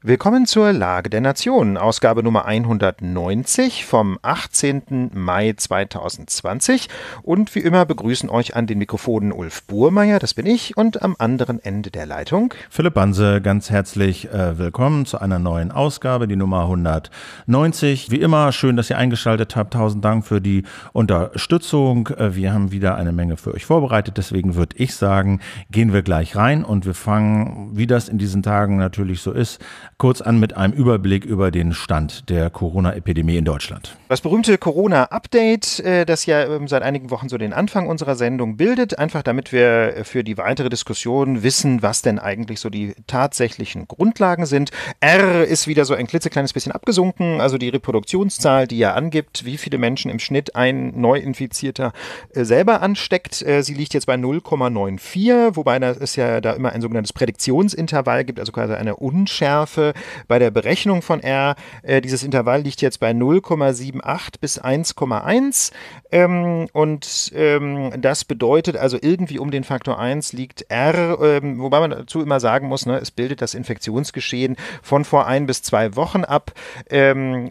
Willkommen zur Lage der Nation, Ausgabe Nummer 190 vom 18. Mai 2020. Und wie immer begrüßen euch an den Mikrofonen Ulf Burmeier, das bin ich, und am anderen Ende der Leitung. Philipp Banse, ganz herzlich äh, willkommen zu einer neuen Ausgabe, die Nummer 190. Wie immer, schön, dass ihr eingeschaltet habt. Tausend Dank für die Unterstützung. Äh, wir haben wieder eine Menge für euch vorbereitet. Deswegen würde ich sagen, gehen wir gleich rein und wir fangen, wie das in diesen Tagen natürlich so ist, kurz an mit einem Überblick über den Stand der Corona-Epidemie in Deutschland. Das berühmte Corona-Update, äh, das ja ähm, seit einigen Wochen so den Anfang unserer Sendung bildet, einfach damit wir äh, für die weitere Diskussion wissen, was denn eigentlich so die tatsächlichen Grundlagen sind. R ist wieder so ein klitzekleines bisschen abgesunken, also die Reproduktionszahl, die ja angibt, wie viele Menschen im Schnitt ein Neuinfizierter äh, selber ansteckt. Sie liegt jetzt bei 0,94, wobei es ja da immer ein sogenanntes Prädiktionsintervall gibt, also quasi eine Unschärfe bei der Berechnung von R. Äh, dieses Intervall liegt jetzt bei 0,78 bis 1,1 ähm, und ähm, das bedeutet also irgendwie um den Faktor 1 liegt R, ähm, wobei man dazu immer sagen muss, ne, es bildet das Infektionsgeschehen von vor ein bis zwei Wochen ab. Ähm,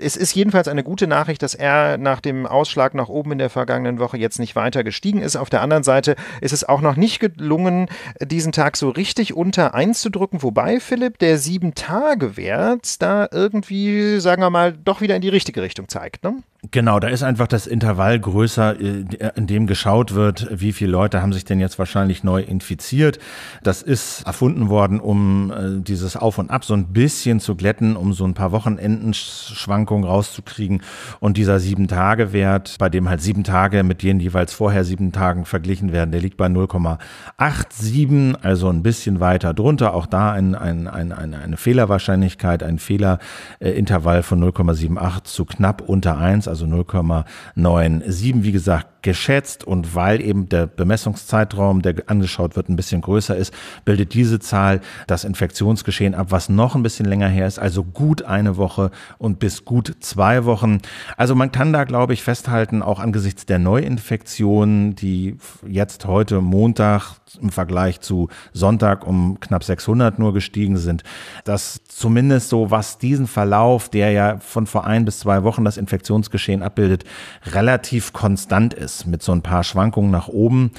es ist jedenfalls eine gute Nachricht, dass R nach dem Ausschlag nach oben in der vergangenen Woche jetzt nicht weiter gestiegen ist. Auf der anderen Seite ist es auch noch nicht gelungen, diesen Tag so richtig unter 1 zu drücken, wobei Philipp, der sieben Kommentar gewährt, da irgendwie, sagen wir mal, doch wieder in die richtige Richtung zeigt. Ne? Genau, da ist einfach das Intervall größer, äh, in dem geschaut wird, wie viele Leute haben sich denn jetzt wahrscheinlich neu infiziert. Das ist erfunden worden, um äh, dieses Auf und Ab so ein bisschen zu glätten, um so ein paar Wochenendenschwankungen rauszukriegen. Und dieser Sieben-Tage-Wert, bei dem halt sieben Tage mit denen jeweils vorher sieben Tagen verglichen werden, der liegt bei 0,87, also ein bisschen weiter drunter. Auch da ein, ein, ein, eine Fehlerwahrscheinlichkeit, ein Fehlerintervall äh, von 0,78 zu knapp unter 1 also 0,97. Wie gesagt, geschätzt und weil eben der Bemessungszeitraum, der angeschaut wird, ein bisschen größer ist, bildet diese Zahl das Infektionsgeschehen ab, was noch ein bisschen länger her ist, also gut eine Woche und bis gut zwei Wochen. Also man kann da, glaube ich, festhalten, auch angesichts der Neuinfektionen, die jetzt heute Montag im Vergleich zu Sonntag um knapp 600 nur gestiegen sind, dass zumindest so, was diesen Verlauf, der ja von vor ein bis zwei Wochen das Infektionsgeschehen abbildet, relativ konstant ist, mit so ein paar Schwankungen nach oben.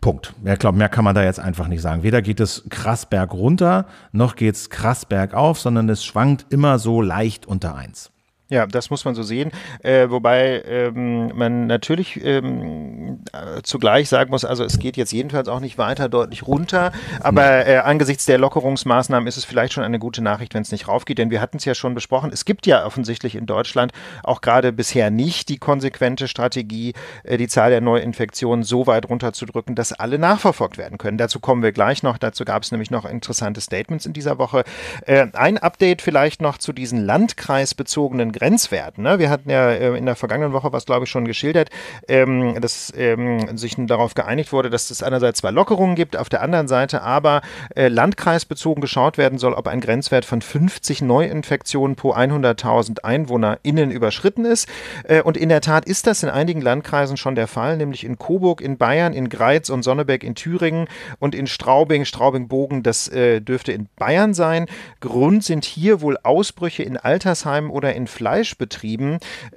Punkt. Ich glaube, mehr kann man da jetzt einfach nicht sagen. Weder geht es krass berg runter, noch geht es krass bergauf, sondern es schwankt immer so leicht unter eins. Ja, das muss man so sehen. Äh, wobei ähm, man natürlich ähm, äh, zugleich sagen muss, also es geht jetzt jedenfalls auch nicht weiter deutlich runter. Aber hm. äh, angesichts der Lockerungsmaßnahmen ist es vielleicht schon eine gute Nachricht, wenn es nicht raufgeht. Denn wir hatten es ja schon besprochen. Es gibt ja offensichtlich in Deutschland auch gerade bisher nicht die konsequente Strategie, äh, die Zahl der Neuinfektionen so weit runterzudrücken, dass alle nachverfolgt werden können. Dazu kommen wir gleich noch. Dazu gab es nämlich noch interessante Statements in dieser Woche. Äh, ein Update vielleicht noch zu diesen landkreisbezogenen Grenzen. Grenzwert. Ne? Wir hatten ja äh, in der vergangenen Woche was, glaube ich, schon geschildert, ähm, dass ähm, sich darauf geeinigt wurde, dass es einerseits zwar Lockerungen gibt, auf der anderen Seite aber äh, landkreisbezogen geschaut werden soll, ob ein Grenzwert von 50 Neuinfektionen pro 100.000 EinwohnerInnen überschritten ist. Äh, und in der Tat ist das in einigen Landkreisen schon der Fall, nämlich in Coburg, in Bayern, in Greiz und Sonneberg in Thüringen und in Straubing, Straubing-Bogen, das äh, dürfte in Bayern sein. Grund sind hier wohl Ausbrüche in Altersheimen oder in Fleisch Fleisch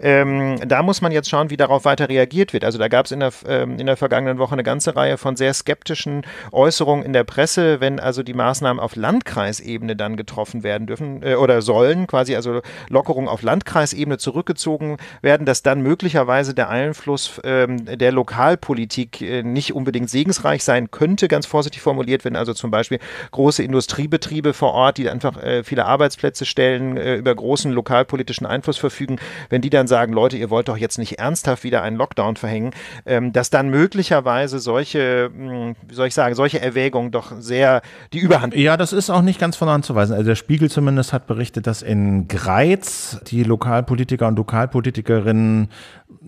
Ähm, da muss man jetzt schauen, wie darauf weiter reagiert wird. Also da gab es in, der, ähm, in der vergangenen Woche eine ganze Reihe von sehr skeptischen Äußerungen in der Presse, wenn also die Maßnahmen auf Landkreisebene dann getroffen werden dürfen äh, oder sollen, quasi also Lockerungen auf Landkreisebene zurückgezogen werden, dass dann möglicherweise der Einfluss ähm, der Lokalpolitik äh, nicht unbedingt segensreich sein könnte, ganz vorsichtig formuliert, wenn also zum Beispiel große Industriebetriebe vor Ort, die einfach äh, viele Arbeitsplätze stellen, äh, über großen lokalpolitischen Einfluss Einfluss verfügen, wenn die dann sagen, Leute, ihr wollt doch jetzt nicht ernsthaft wieder einen Lockdown verhängen, ähm, dass dann möglicherweise solche, hm, wie soll ich sagen, solche Erwägungen doch sehr die Überhand. Ja, das ist auch nicht ganz von anzuweisen. Also der Spiegel zumindest hat berichtet, dass in Greiz die Lokalpolitiker und Lokalpolitikerinnen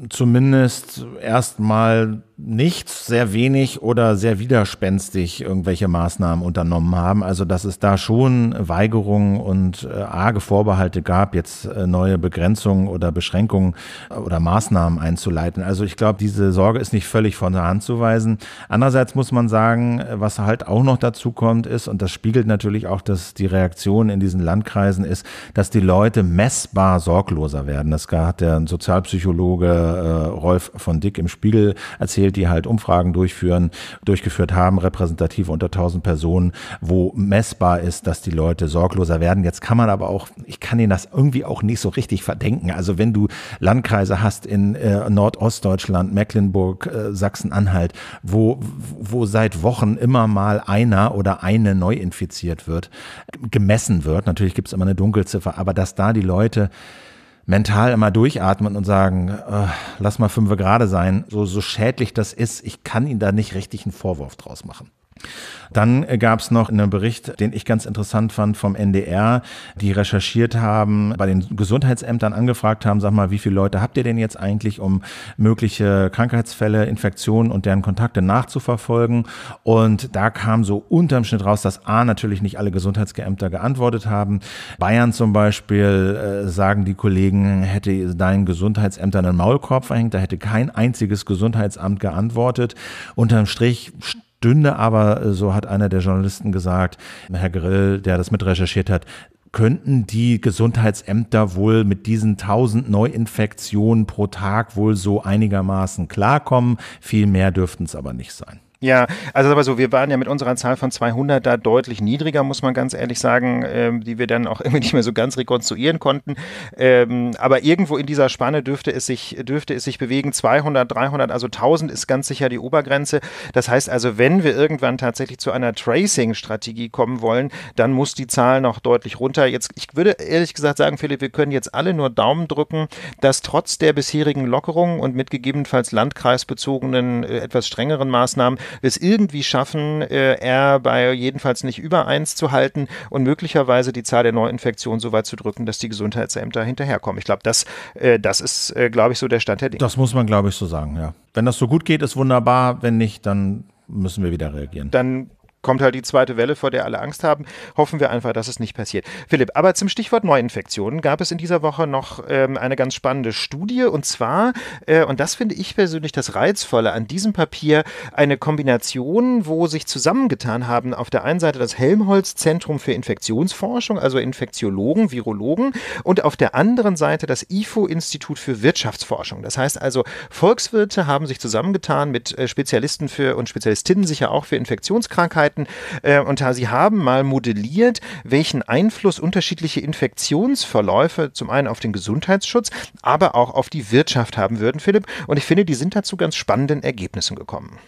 zumindest erstmal nichts, sehr wenig oder sehr widerspenstig irgendwelche Maßnahmen unternommen haben. Also dass es da schon Weigerungen und äh, arge Vorbehalte gab, jetzt äh, neue Begrenzungen oder Beschränkungen äh, oder Maßnahmen einzuleiten. Also ich glaube, diese Sorge ist nicht völlig von der Hand zu weisen. Andererseits muss man sagen, äh, was halt auch noch dazu kommt ist, und das spiegelt natürlich auch, dass die Reaktion in diesen Landkreisen ist, dass die Leute messbar sorgloser werden. Das hat der Sozialpsychologe äh, Rolf von Dick im Spiegel erzählt gewählt, die halt Umfragen durchführen, durchgeführt haben, repräsentativ unter 1000 Personen, wo messbar ist, dass die Leute sorgloser werden. Jetzt kann man aber auch, ich kann ihnen das irgendwie auch nicht so richtig verdenken. Also wenn du Landkreise hast in äh, Nordostdeutschland, Mecklenburg, äh, Sachsen-Anhalt, wo, wo seit Wochen immer mal einer oder eine neu infiziert wird, gemessen wird. Natürlich gibt es immer eine Dunkelziffer, aber dass da die Leute mental immer durchatmen und sagen, äh, lass mal fünfe gerade sein, so, so schädlich das ist, ich kann Ihnen da nicht richtig einen Vorwurf draus machen. Dann gab es noch einen Bericht, den ich ganz interessant fand vom NDR, die recherchiert haben, bei den Gesundheitsämtern angefragt haben, sag mal, wie viele Leute habt ihr denn jetzt eigentlich, um mögliche Krankheitsfälle, Infektionen und deren Kontakte nachzuverfolgen? Und da kam so unterm Schnitt raus, dass A, natürlich nicht alle Gesundheitsgeämter geantwortet haben. Bayern zum Beispiel, äh, sagen die Kollegen, hätte deinen Gesundheitsämtern einen Maulkorb verhängt, da hätte kein einziges Gesundheitsamt geantwortet. Unterm Strich stünde aber, äh, so hat einer der Journalisten gesagt, Herr Grill, der das mitrecherchiert hat, könnten die Gesundheitsämter wohl mit diesen 1000 Neuinfektionen pro Tag wohl so einigermaßen klarkommen. Viel mehr dürften es aber nicht sein. Ja, also aber so, wir waren ja mit unserer Zahl von 200 da deutlich niedriger, muss man ganz ehrlich sagen, ähm, die wir dann auch irgendwie nicht mehr so ganz rekonstruieren konnten. Ähm, aber irgendwo in dieser Spanne dürfte es sich dürfte es sich bewegen. 200, 300, also 1000 ist ganz sicher die Obergrenze. Das heißt also, wenn wir irgendwann tatsächlich zu einer Tracing-Strategie kommen wollen, dann muss die Zahl noch deutlich runter. Jetzt, ich würde ehrlich gesagt sagen, Philipp, wir können jetzt alle nur Daumen drücken, dass trotz der bisherigen Lockerungen und mit gegebenenfalls landkreisbezogenen äh, etwas strengeren Maßnahmen wir es irgendwie schaffen, äh, R bei jedenfalls nicht über 1 zu halten und möglicherweise die Zahl der Neuinfektionen so weit zu drücken, dass die Gesundheitsämter hinterherkommen. Ich glaube, das, äh, das ist, äh, glaube ich, so der Stand der Dinge. Das muss man, glaube ich, so sagen, ja. Wenn das so gut geht, ist wunderbar. Wenn nicht, dann müssen wir wieder reagieren. Dann kommt halt die zweite Welle, vor der alle Angst haben. Hoffen wir einfach, dass es nicht passiert. Philipp, aber zum Stichwort Neuinfektionen gab es in dieser Woche noch ähm, eine ganz spannende Studie und zwar, äh, und das finde ich persönlich das Reizvolle an diesem Papier, eine Kombination, wo sich zusammengetan haben auf der einen Seite das Helmholtz-Zentrum für Infektionsforschung, also Infektiologen, Virologen und auf der anderen Seite das IFO-Institut für Wirtschaftsforschung. Das heißt also, Volkswirte haben sich zusammengetan mit äh, Spezialisten für und Spezialistinnen sicher auch für Infektionskrankheiten arbeiten äh, und sie haben mal modelliert, welchen Einfluss unterschiedliche Infektionsverläufe zum einen auf den Gesundheitsschutz, aber auch auf die Wirtschaft haben würden, Philipp. Und ich finde, die sind dazu ganz spannenden Ergebnissen gekommen.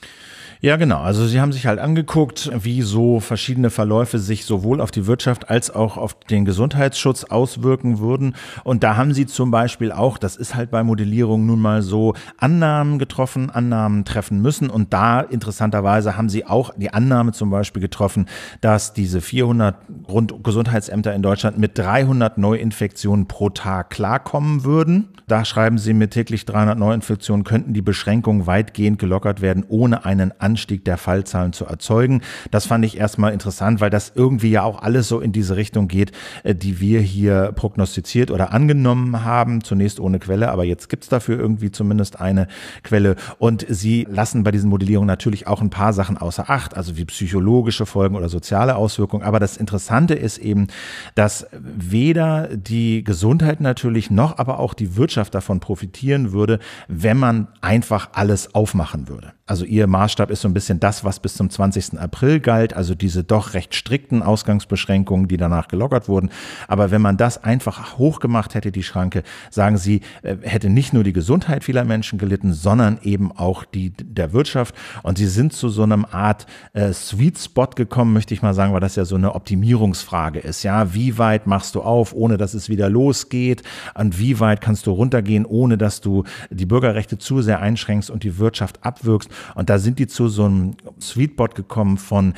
Ja, genau. Also sie haben sich halt angeguckt, wie so verschiedene Verläufe sich sowohl auf die Wirtschaft als auch auf den Gesundheitsschutz auswirken würden. Und da haben sie zum Beispiel auch, das ist halt bei Modellierung nun mal so, Annahmen getroffen, Annahmen treffen müssen. Und da interessanterweise haben sie auch die Annahme zum Beispiel getroffen, dass diese 400 Grundgesundheitsämter in Deutschland mit 300 Neuinfektionen pro Tag klarkommen würden. Da schreiben sie mit täglich 300 Neuinfektionen könnten die Beschränkungen weitgehend gelockert werden, ohne einen Anstieg der Fallzahlen zu erzeugen. Das fand ich erstmal interessant, weil das irgendwie ja auch alles so in diese Richtung geht, äh, die wir hier prognostiziert oder angenommen haben. Zunächst ohne Quelle, aber jetzt gibt's dafür irgendwie zumindest eine Quelle. Und sie lassen bei diesen Modellierungen natürlich auch ein paar Sachen außer Acht, also wie psychologische Folgen oder soziale Auswirkungen. Aber das Interessante ist eben, dass weder die Gesundheit natürlich noch aber auch die Wirtschaft davon profitieren würde, wenn man einfach alles aufmachen würde also ihr Maßstab ist so ein bisschen das, was bis zum 20. April galt, also diese doch recht strikten Ausgangsbeschränkungen, die danach gelockert wurden. Aber wenn man das einfach hochgemacht hätte, die Schranke, sagen Sie, äh, hätte nicht nur die Gesundheit vieler Menschen gelitten, sondern eben auch die der Wirtschaft. Und Sie sind zu so einem Art äh, Sweet Spot gekommen, möchte ich mal sagen, weil das ja so eine Optimierungsfrage ist. Ja, wie weit machst du auf, ohne dass es wieder losgeht? Und wie weit kannst du runtergehen, ohne dass du die Bürgerrechte zu sehr einschränkst und die Wirtschaft abwirkst? Und da sind die zu so einem Sweetbot gekommen von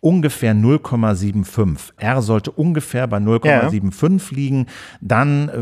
ungefähr 0,75. R sollte ungefähr bei 0,75 ja. liegen. Dann äh,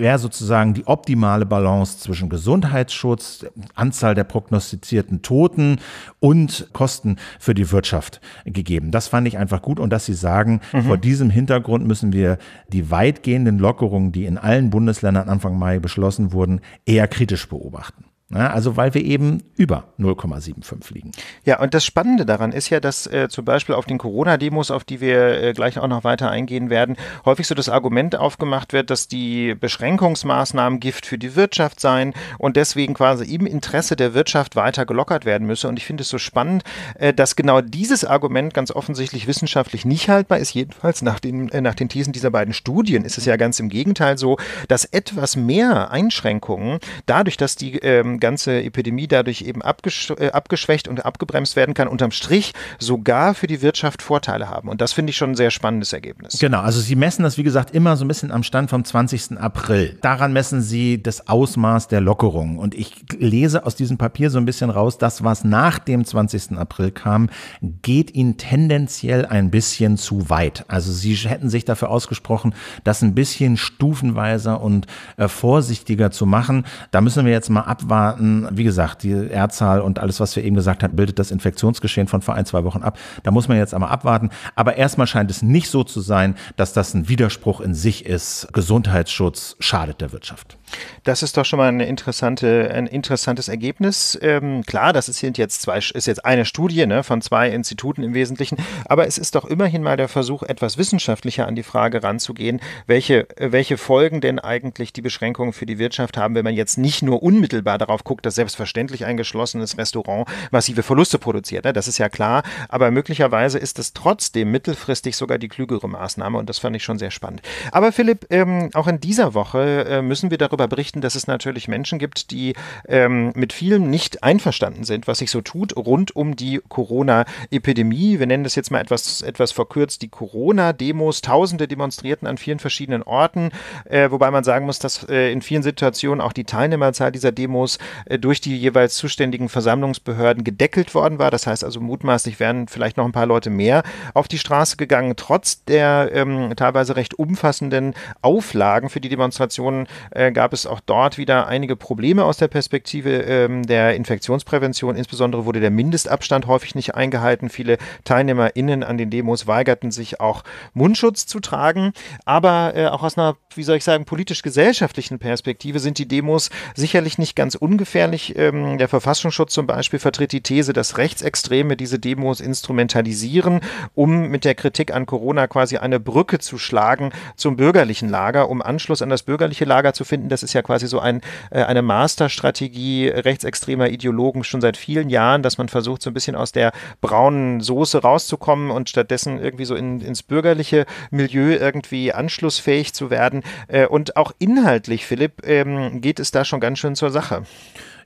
wäre sozusagen die optimale Balance zwischen Gesundheitsschutz, Anzahl der prognostizierten Toten und Kosten für die Wirtschaft gegeben. Das fand ich einfach gut und dass Sie sagen, mhm. vor diesem Hintergrund müssen wir die weitgehenden Lockerungen, die in allen Bundesländern Anfang Mai beschlossen wurden, eher kritisch beobachten. Ne? also weil wir eben über 0,75 liegen. Ja, und das Spannende daran ist ja, dass äh, zum Beispiel auf den Corona-Demos, auf die wir äh, gleich auch noch weiter eingehen werden, häufig so das Argument aufgemacht wird, dass die Beschränkungsmaßnahmen Gift für die Wirtschaft seien und deswegen quasi im Interesse der Wirtschaft weiter gelockert werden müsse. Und ich finde es so spannend, äh, dass genau dieses Argument ganz offensichtlich wissenschaftlich nicht haltbar ist. Jedenfalls nach den, äh, nach den Thesen dieser beiden Studien ist es ja ganz im Gegenteil so, dass etwas mehr Einschränkungen dadurch, dass die ähm, ganze Epidemie dadurch eben abgesch äh, abgeschwächt und abgebremst werden kann, unterm Strich sogar für die Wirtschaft Vorteile haben. Und das finde ich schon ein sehr spannendes Ergebnis. Genau, also Sie messen das, wie gesagt, immer so ein bisschen am Stand vom 20. April. Daran messen Sie das Ausmaß der Lockerung. Und ich lese aus diesem Papier so ein bisschen raus, das, was nach dem 20. April kam, geht Ihnen tendenziell ein bisschen zu weit. Also Sie hätten sich dafür ausgesprochen, das ein bisschen stufenweiser und äh, vorsichtiger zu machen. Da müssen wir jetzt mal abwarten Daten, wie gesagt, die R-Zahl und alles, was wir eben gesagt haben, bildet das Infektionsgeschehen von vor ein, zwei Wochen ab. Da muss man jetzt einmal abwarten. Aber erstmal scheint es nicht so zu sein, dass das ein Widerspruch in sich ist. Gesundheitsschutz schadet der Wirtschaft. Das ist doch schon mal eine interessante, ein interessantes Ergebnis. Ähm, klar, das ist jetzt zwei, ist jetzt eine Studie ne, von zwei Instituten im Wesentlichen, aber es ist doch immerhin mal der Versuch, etwas wissenschaftlicher an die Frage ranzugehen, welche, welche Folgen denn eigentlich die Beschränkungen für die Wirtschaft haben, wenn man jetzt nicht nur unmittelbar darauf guckt, dass selbstverständlich ein geschlossenes Restaurant massive Verluste produziert. Ne? Das ist ja klar, aber möglicherweise ist es trotzdem mittelfristig sogar die klügere Maßnahme und das fand ich schon sehr spannend. Aber Philipp, ähm, auch in dieser Woche äh, müssen wir darüber darüber berichten, dass es natürlich Menschen gibt, die ähm, mit vielem nicht einverstanden sind, was sich so tut rund um die Corona-Epidemie. Wir nennen das jetzt mal etwas, etwas verkürzt die Corona-Demos. Tausende demonstrierten an vielen verschiedenen Orten, äh, wobei man sagen muss, dass äh, in vielen Situationen auch die Teilnehmerzahl dieser Demos äh, durch die jeweils zuständigen Versammlungsbehörden gedeckelt worden war. Das heißt also mutmaßlich wären vielleicht noch ein paar Leute mehr auf die Straße gegangen, trotz der ähm, teilweise recht umfassenden Auflagen für die Demonstrationen äh, gab gab es auch dort wieder einige Probleme aus der Perspektive ähm, der Infektionsprävention. Insbesondere wurde der Mindestabstand häufig nicht eingehalten. Viele TeilnehmerInnen an den Demos weigerten sich auch Mundschutz zu tragen. Aber äh, auch aus einer, wie soll ich sagen, politisch-gesellschaftlichen Perspektive sind die Demos sicherlich nicht ganz ungefährlich. Ähm, der Verfassungsschutz zum Beispiel vertritt die These, dass Rechtsextreme diese Demos instrumentalisieren, um mit der Kritik an Corona quasi eine Brücke zu schlagen zum bürgerlichen Lager, um Anschluss an das bürgerliche Lager zu finden. Das ist ja quasi so ein, äh, eine Masterstrategie rechtsextremer Ideologen schon seit vielen Jahren, dass man versucht, so ein bisschen aus der braunen Soße rauszukommen und stattdessen irgendwie so in, ins bürgerliche Milieu irgendwie anschlussfähig zu werden. Äh, und auch inhaltlich, Philipp, ähm, geht es da schon ganz schön zur Sache.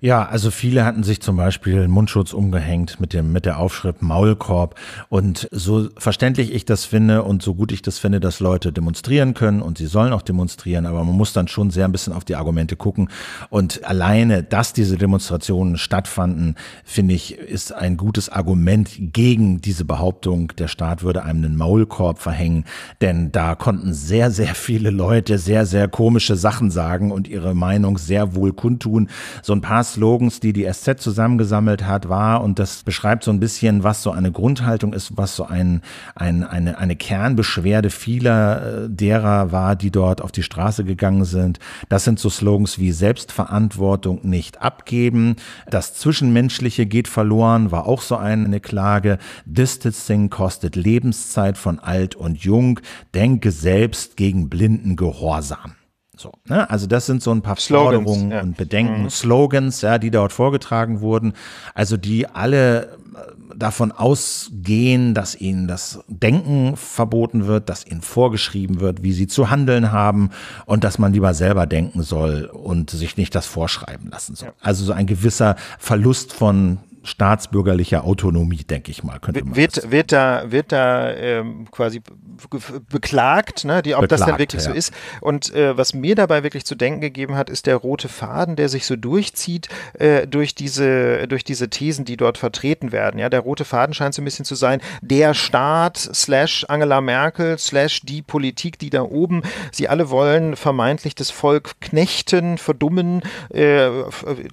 Ja, also viele hatten sich zum Beispiel Mundschutz umgehängt mit dem, mit der Aufschrift Maulkorb. Und so verständlich ich das finde und so gut ich das finde, dass Leute demonstrieren können und sie sollen auch demonstrieren, aber man muss dann schon sehr ein bisschen auf die Argumente gucken. Und alleine, dass diese Demonstrationen stattfanden, finde ich, ist ein gutes Argument gegen diese Behauptung, der Staat würde einem einen Maulkorb verhängen. Denn da konnten sehr, sehr viele Leute sehr, sehr komische Sachen sagen und ihre Meinung sehr wohl kundtun. So ein paar Slogans, die die SZ zusammengesammelt hat, war, und das beschreibt so ein bisschen, was so eine Grundhaltung ist, was so ein, ein, eine, eine Kernbeschwerde vieler äh, derer war, die dort auf die Straße gegangen sind. Das sind so Slogans wie Selbstverantwortung nicht abgeben, das Zwischenmenschliche geht verloren, war auch so eine Klage, Distancing kostet Lebenszeit von alt und jung, denke selbst gegen blinden Gehorsam. So, ne? Also das sind so ein paar Slogans, Forderungen ja. und Bedenken, mhm. Slogans, ja, die dort vorgetragen wurden, also die alle äh, davon ausgehen, dass ihnen das Denken verboten wird, dass ihnen vorgeschrieben wird, wie sie zu handeln haben und dass man lieber selber denken soll und sich nicht das vorschreiben lassen soll. Ja. Also so ein gewisser Verlust von staatsbürgerlicher Autonomie, denke ich mal, könnte man wird, wird da wird da ähm, quasi beklagt, ne, die, ob beklagt, das dann wirklich ja. so ist. Und äh, was mir dabei wirklich zu denken gegeben hat, ist der rote Faden, der sich so durchzieht äh, durch diese durch diese Thesen, die dort vertreten werden. Ja, der rote Faden scheint so ein bisschen zu sein: Der Staat slash Angela Merkel slash die Politik, die da oben. Sie alle wollen vermeintlich das Volk knechten, verdummen. Äh,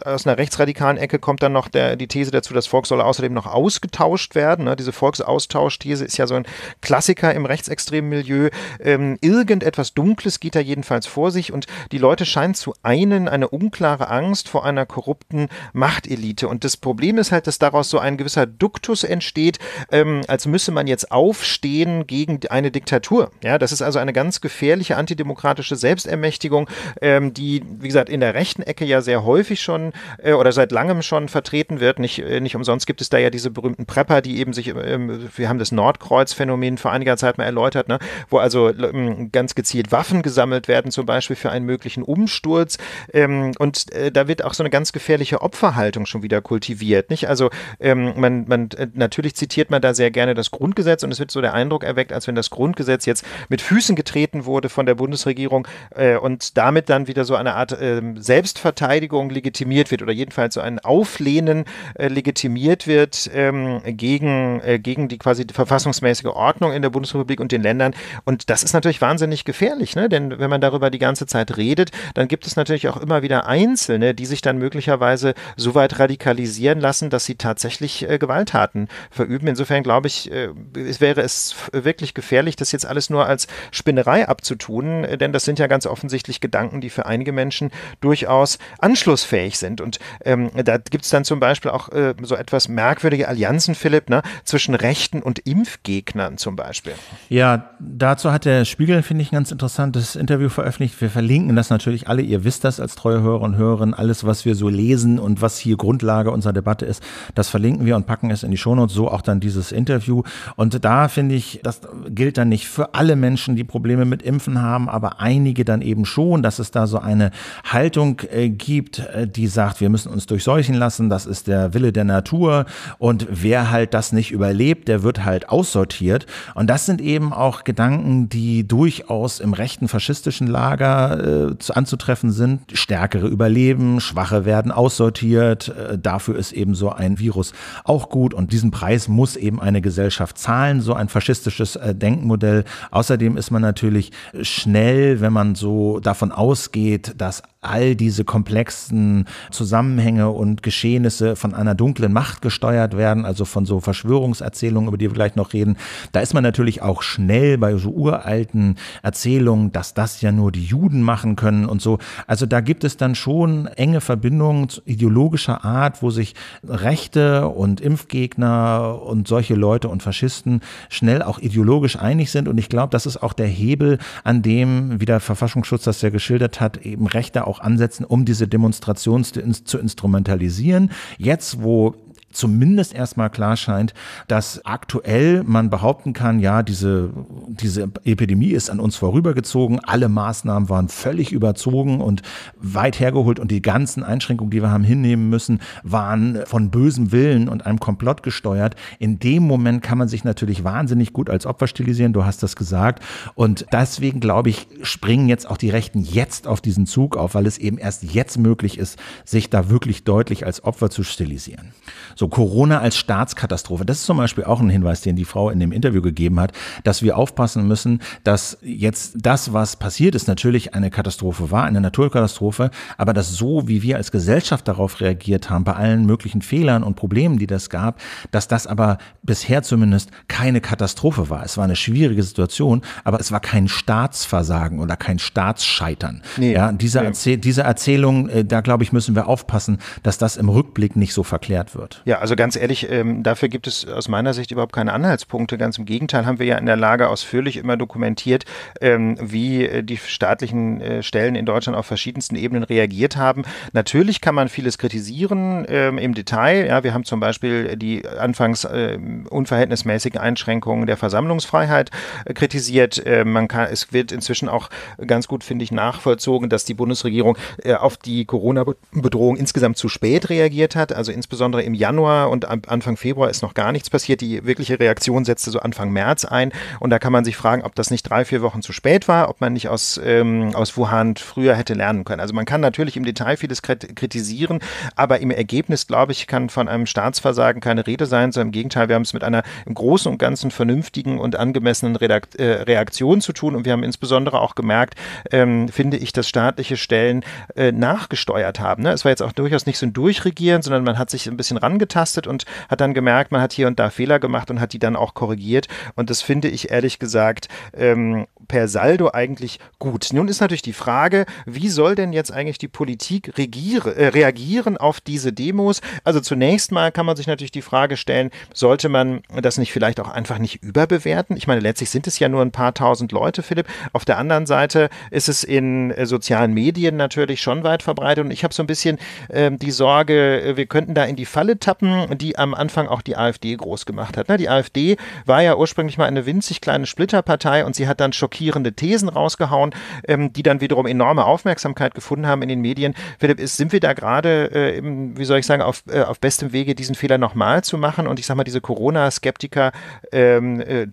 aus einer rechtsradikalen Ecke kommt dann noch der, die These der dazu, das Volk soll außerdem noch ausgetauscht werden. Ne? Diese Volksaustauschthese ist ja so ein Klassiker im rechtsextremen Milieu. Ähm, irgendetwas Dunkles geht da jedenfalls vor sich und die Leute scheinen zu einen eine unklare Angst vor einer korrupten Machtelite. Und das Problem ist halt, dass daraus so ein gewisser Duktus entsteht, ähm, als müsse man jetzt aufstehen gegen eine Diktatur. Ja, das ist also eine ganz gefährliche antidemokratische Selbstermächtigung, ähm, die, wie gesagt, in der rechten Ecke ja sehr häufig schon äh, oder seit langem schon vertreten wird. Nicht äh, äh, nicht umsonst gibt es da ja diese berühmten Prepper, die eben sich, ähm, wir haben das Nordkreuz-Phänomen vor einiger Zeit mal erläutert, ne? wo also ähm, ganz gezielt Waffen gesammelt werden, zum Beispiel für einen möglichen Umsturz. Ähm, und äh, da wird auch so eine ganz gefährliche Opferhaltung schon wieder kultiviert. Nicht? Also ähm, man, man äh, natürlich zitiert man da sehr gerne das Grundgesetz und es wird so der Eindruck erweckt, als wenn das Grundgesetz jetzt mit Füßen getreten wurde von der Bundesregierung äh, und damit dann wieder so eine Art ähm, Selbstverteidigung legitimiert wird oder jedenfalls so ein Auflehnen äh, legitimiert wird ähm, gegen, äh, gegen die quasi die verfassungsmäßige Ordnung in der Bundesrepublik und den Ländern. Und das ist natürlich wahnsinnig gefährlich, ne? denn wenn man darüber die ganze Zeit redet, dann gibt es natürlich auch immer wieder Einzelne, die sich dann möglicherweise so weit radikalisieren lassen, dass sie tatsächlich äh, Gewalttaten verüben. Insofern glaube ich, äh, es wäre es wirklich gefährlich, das jetzt alles nur als Spinnerei abzutun, äh, denn das sind ja ganz offensichtlich Gedanken, die für einige Menschen durchaus anschlussfähig sind. Und ähm, da gibt es dann zum Beispiel auch äh, äh, so etwas merkwürdige Allianzen, Philipp, ne, zwischen Rechten und Impfgegnern zum Beispiel. Ja, dazu hat der Spiegel, finde ich, ein ganz interessantes Interview veröffentlicht. Wir verlinken das natürlich alle. Ihr wisst das als treue Hörer und Hörerinnen. Alles, was wir so lesen und was hier Grundlage unserer Debatte ist, das verlinken wir und packen es in die Shownotes. So auch dann dieses Interview. Und da finde ich, das gilt dann nicht für alle Menschen, die Probleme mit Impfen haben, aber einige dann eben schon, dass es da so eine Haltung äh, gibt, äh, die sagt, wir müssen uns durchseuchen lassen. Das ist der Wille der der Natur und wer halt das nicht überlebt, der wird halt aussortiert. Und das sind eben auch Gedanken, die durchaus im rechten faschistischen Lager äh, anzutreffen sind. Stärkere überleben, Schwache werden aussortiert. Äh, dafür ist eben so ein Virus auch gut und diesen Preis muss eben eine Gesellschaft zahlen, so ein faschistisches äh, Denkmodell. Außerdem ist man natürlich schnell, wenn man so davon ausgeht, dass all diese komplexen Zusammenhänge und Geschehnisse von einer dunklen dunklen Macht gesteuert werden, also von so Verschwörungserzählungen, über die wir gleich noch reden. Da ist man natürlich auch schnell bei so uralten Erzählungen, dass das ja nur die Juden machen können und so. Also da gibt es dann schon enge Verbindungen ideologischer Art, wo sich Rechte und Impfgegner und solche Leute und Faschisten schnell auch ideologisch einig sind. Und ich glaube, das ist auch der Hebel, an dem, wie der Verfassungsschutz das ja geschildert hat, eben Rechte auch ansetzen, um diese Demonstration zu instrumentalisieren. Jetzt, wo Oh. zumindest erstmal klar scheint, dass aktuell man behaupten kann, ja, diese, diese Epidemie ist an uns vorübergezogen, alle Maßnahmen waren völlig überzogen und weit hergeholt und die ganzen Einschränkungen, die wir haben hinnehmen müssen, waren von bösem Willen und einem Komplott gesteuert. In dem Moment kann man sich natürlich wahnsinnig gut als Opfer stilisieren, du hast das gesagt. Und deswegen, glaube ich, springen jetzt auch die Rechten jetzt auf diesen Zug auf, weil es eben erst jetzt möglich ist, sich da wirklich deutlich als Opfer zu stilisieren. So Corona als Staatskatastrophe, das ist zum Beispiel auch ein Hinweis, den die Frau in dem Interview gegeben hat, dass wir aufpassen müssen, dass jetzt das, was passiert ist, natürlich eine Katastrophe war, eine Naturkatastrophe, aber dass so, wie wir als Gesellschaft darauf reagiert haben, bei allen möglichen Fehlern und Problemen, die das gab, dass das aber bisher zumindest keine Katastrophe war. Es war eine schwierige Situation, aber es war kein Staatsversagen oder kein Staatsscheitern. Nee, ja, diese, nee. Erzähl diese Erzählung, äh, da glaube ich, müssen wir aufpassen, dass das im Rückblick nicht so verklärt wird. Ja, also ganz ehrlich, ähm, dafür gibt es aus meiner Sicht überhaupt keine Anhaltspunkte. Ganz im Gegenteil haben wir ja in der Lage ausführlich immer dokumentiert, ähm, wie äh, die staatlichen äh, Stellen in Deutschland auf verschiedensten Ebenen reagiert haben. Natürlich kann man vieles kritisieren ähm, im Detail. Ja, wir haben zum Beispiel die anfangs äh, unverhältnismäßigen Einschränkungen der Versammlungsfreiheit äh, kritisiert. Ähm, man kann, es wird inzwischen auch ganz gut, finde ich, nachvollzogen, dass die Bundesregierung äh, auf die Corona-Bedrohung insgesamt zu spät reagiert hat. Also insbesondere im Januar Januar und Anfang Februar ist noch gar nichts passiert. Die wirkliche Reaktion setzte so Anfang März ein. Und da kann man sich fragen, ob das nicht drei, vier Wochen zu spät war, ob man nicht aus, ähm, aus Wuhan früher hätte lernen können. Also man kann natürlich im Detail vieles kritisieren, aber im Ergebnis, glaube ich, kann von einem Staatsversagen keine Rede sein, sondern im Gegenteil, wir haben es mit einer im Großen und Ganzen vernünftigen und angemessenen Redakt äh, Reaktion zu tun. Und wir haben insbesondere auch gemerkt, ähm, finde ich, dass staatliche Stellen äh, nachgesteuert haben. Ne? Es war jetzt auch durchaus nicht so ein Durchregieren, sondern man hat sich ein bisschen rangetan rangetastet und hat dann gemerkt, man hat hier und da Fehler gemacht und hat die dann auch korrigiert. Und das finde ich ehrlich gesagt ähm, per Saldo eigentlich gut. Nun ist natürlich die Frage, wie soll denn jetzt eigentlich die Politik regiere, äh, reagieren auf diese Demos? Also zunächst mal kann man sich natürlich die Frage stellen, sollte man das nicht vielleicht auch einfach nicht überbewerten? Ich meine, letztlich sind es ja nur ein paar tausend Leute, Philipp. Auf der anderen Seite ist es in äh, sozialen Medien natürlich schon weit verbreitet und ich habe so ein bisschen äh, die Sorge, äh, wir könnten da in die Falle tappen Etappen, die am Anfang auch die AfD groß gemacht hat. Ne? Die AfD war ja ursprünglich mal eine winzig kleine Splitterpartei und sie hat dann schockierende Thesen rausgehauen, ähm, die dann wiederum enorme Aufmerksamkeit gefunden haben in den Medien. Philipp, sind wir da gerade, äh, wie soll ich sagen, auf, äh, auf bestem Wege, diesen Fehler nochmal zu machen? Und ich sage mal, diese Corona-Skeptiker ähm, äh,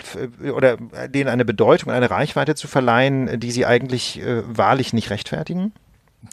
oder denen eine Bedeutung, eine Reichweite zu verleihen, die sie eigentlich wahrlich nicht rechtfertigen?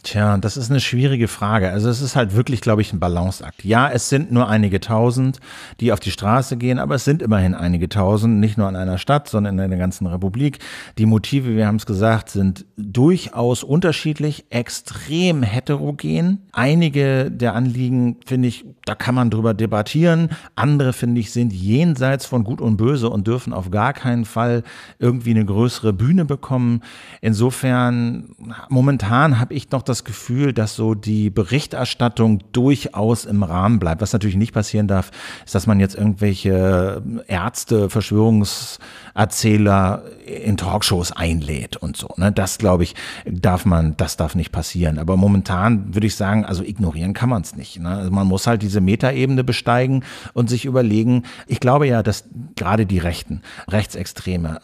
Tja, das ist eine schwierige Frage. Also es ist halt wirklich, glaube ich, ein Balanceakt. Ja, es sind nur einige tausend, die auf die Straße gehen, aber es sind immerhin einige tausend, nicht nur in einer Stadt, sondern in der ganzen Republik. Die Motive, wir haben es gesagt, sind durchaus unterschiedlich, extrem heterogen. Einige der Anliegen, finde ich, da kann man drüber debattieren. Andere, finde ich, sind jenseits von Gut und Böse und dürfen auf gar keinen Fall irgendwie eine größere Bühne bekommen. Insofern, momentan habe ich noch das Gefühl, dass so die Berichterstattung durchaus im Rahmen bleibt. Was natürlich nicht passieren darf, ist, dass man jetzt irgendwelche ähm, Ärzte, Verschwörungserzähler in Talkshows einlädt und so. Ne? Das glaube ich, darf man, das darf nicht passieren. Aber momentan würde ich sagen, also ignorieren kann man es nicht. Ne? Also man muss halt diese Metaebene besteigen und sich überlegen. Ich glaube ja, dass gerade die Rechten, Rechtsextreme,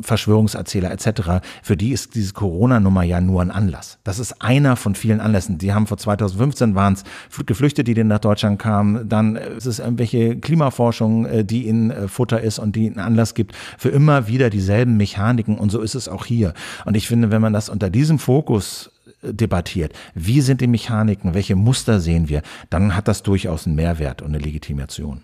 Verschwörungserzähler etc. Für die ist diese Corona-Nummer ja nur ein Anlass. Das ist einer von vielen Anlässen. Die haben vor 2015 waren es Geflüchtete, die nach Deutschland kamen. Dann äh, ist es irgendwelche Klimaforschung, äh, die in äh, Futter ist und die einen Anlass gibt für immer wieder dieselben Mechaniken. Und so ist es auch hier. Und ich finde, wenn man das unter diesem Fokus debattiert, wie sind die Mechaniken, welche Muster sehen wir, dann hat das durchaus einen Mehrwert und eine Legitimation.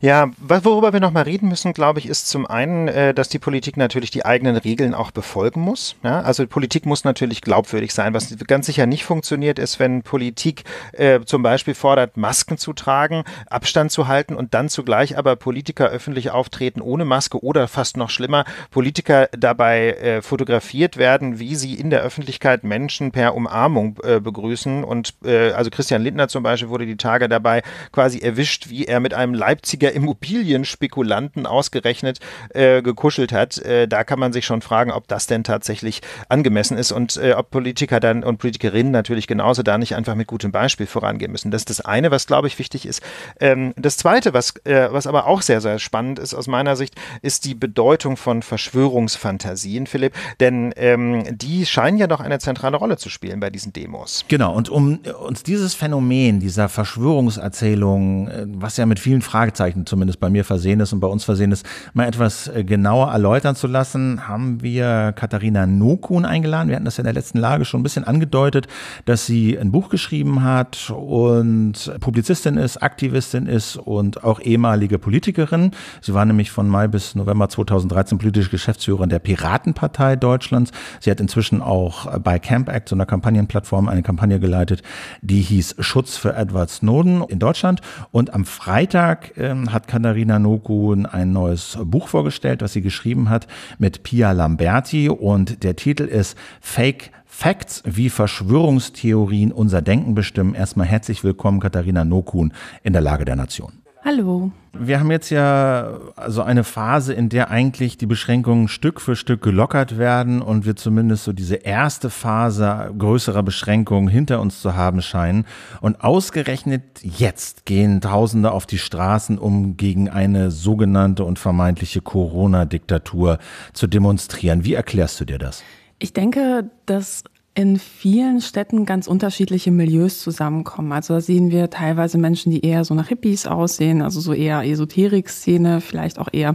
Ja, worüber wir nochmal reden müssen, glaube ich, ist zum einen, äh, dass die Politik natürlich die eigenen Regeln auch befolgen muss. Ja? Also Politik muss natürlich glaubwürdig sein. Was ganz sicher nicht funktioniert, ist, wenn Politik äh, zum Beispiel fordert, Masken zu tragen, Abstand zu halten und dann zugleich aber Politiker öffentlich auftreten ohne Maske oder fast noch schlimmer, Politiker dabei äh, fotografiert werden, wie sie in der Öffentlichkeit Menschen per Umarmung äh, begrüßen. Und äh, also Christian Lindner zum Beispiel wurde die Tage dabei quasi erwischt, wie er mit einem Leipziger Immobilienspekulanten ausgerechnet äh, gekuschelt hat, äh, da kann man sich schon fragen, ob das denn tatsächlich angemessen ist und äh, ob Politiker dann und Politikerinnen natürlich genauso da nicht einfach mit gutem Beispiel vorangehen müssen. Das ist das eine, was glaube ich wichtig ist. Ähm, das zweite, was, äh, was aber auch sehr, sehr spannend ist aus meiner Sicht, ist die Bedeutung von Verschwörungsfantasien, Philipp, denn ähm, die scheinen ja doch eine zentrale Rolle zu spielen bei diesen Demos. Genau, und um uns dieses Phänomen dieser Verschwörungserzählung, äh, was ja mit vielen Fragezeichen zumindest bei mir versehen ist und bei uns versehen ist, mal etwas äh, genauer erläutern zu lassen, haben wir Katharina Nokun eingeladen. Wir hatten das ja in der letzten Lage schon ein bisschen angedeutet, dass sie ein Buch geschrieben hat und Publizistin ist, Aktivistin ist und auch ehemalige Politikerin. Sie war nämlich von Mai bis November 2013 politische Geschäftsführerin der Piratenpartei Deutschlands. Sie hat inzwischen auch bei Camp Act, so einer Kampagnenplattform, eine Kampagne geleitet, die hieß Schutz für Edward Snowden in Deutschland. Und am Freitag Tag ähm, hat Katharina Nokun ein neues Buch vorgestellt, was sie geschrieben hat mit Pia Lamberti und der Titel ist Fake Facts wie Verschwörungstheorien unser Denken bestimmen. Erstmal herzlich willkommen, Katharina Nokun in der Lage der Nation. Hallo. Wir haben jetzt ja also eine Phase, in der eigentlich die Beschränkungen Stück für Stück gelockert werden und wir zumindest so diese erste Phase größerer Beschränkungen hinter uns zu haben scheinen. Und ausgerechnet jetzt gehen Tausende auf die Straßen, um gegen eine sogenannte und vermeintliche Corona-Diktatur zu demonstrieren. Wie erklärst du dir das? Ich denke, dass in vielen Städten ganz unterschiedliche Milieus zusammenkommen. Also da sehen wir teilweise Menschen, die eher so nach Hippies aussehen, also so eher Esoterik-Szene, vielleicht auch eher,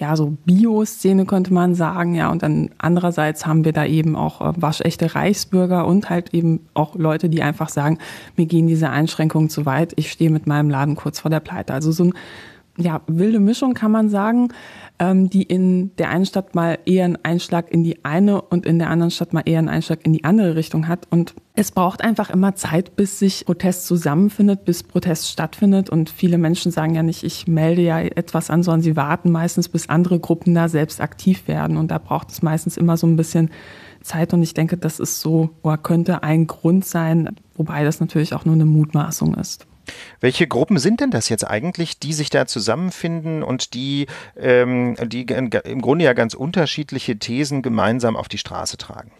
ja, so Bio-Szene könnte man sagen, ja. Und dann andererseits haben wir da eben auch äh, waschechte Reichsbürger und halt eben auch Leute, die einfach sagen, mir gehen diese Einschränkungen zu weit, ich stehe mit meinem Laden kurz vor der Pleite. Also so ein ja, wilde Mischung, kann man sagen, ähm, die in der einen Stadt mal eher einen Einschlag in die eine und in der anderen Stadt mal eher einen Einschlag in die andere Richtung hat. Und es braucht einfach immer Zeit, bis sich Protest zusammenfindet, bis Protest stattfindet. Und viele Menschen sagen ja nicht, ich melde ja etwas an, sondern sie warten meistens, bis andere Gruppen da selbst aktiv werden. Und da braucht es meistens immer so ein bisschen Zeit. Und ich denke, das ist so, oder könnte ein Grund sein, wobei das natürlich auch nur eine Mutmaßung ist. Welche Gruppen sind denn das jetzt eigentlich, die sich da zusammenfinden und die, ähm, die im Grunde ja ganz unterschiedliche Thesen gemeinsam auf die Straße tragen?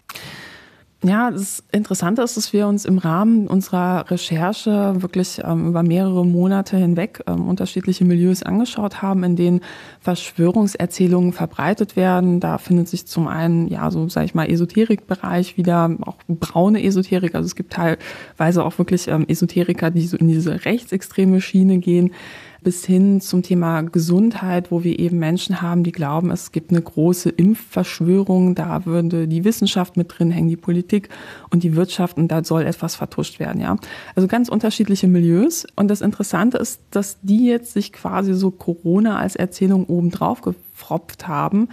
Ja, das Interessante ist, dass wir uns im Rahmen unserer Recherche wirklich ähm, über mehrere Monate hinweg ähm, unterschiedliche Milieus angeschaut haben, in denen Verschwörungserzählungen verbreitet werden. Da findet sich zum einen, ja, so sage ich mal, Esoterikbereich wieder, auch braune Esoterik. Also es gibt teilweise auch wirklich ähm, Esoteriker, die so in diese rechtsextreme Schiene gehen bis hin zum Thema Gesundheit, wo wir eben Menschen haben, die glauben, es gibt eine große Impfverschwörung, da würde die Wissenschaft mit drin hängen, die Politik und die Wirtschaft und da soll etwas vertuscht werden, ja. Also ganz unterschiedliche Milieus und das Interessante ist, dass die jetzt sich quasi so Corona als Erzählung obendrauf gefropft haben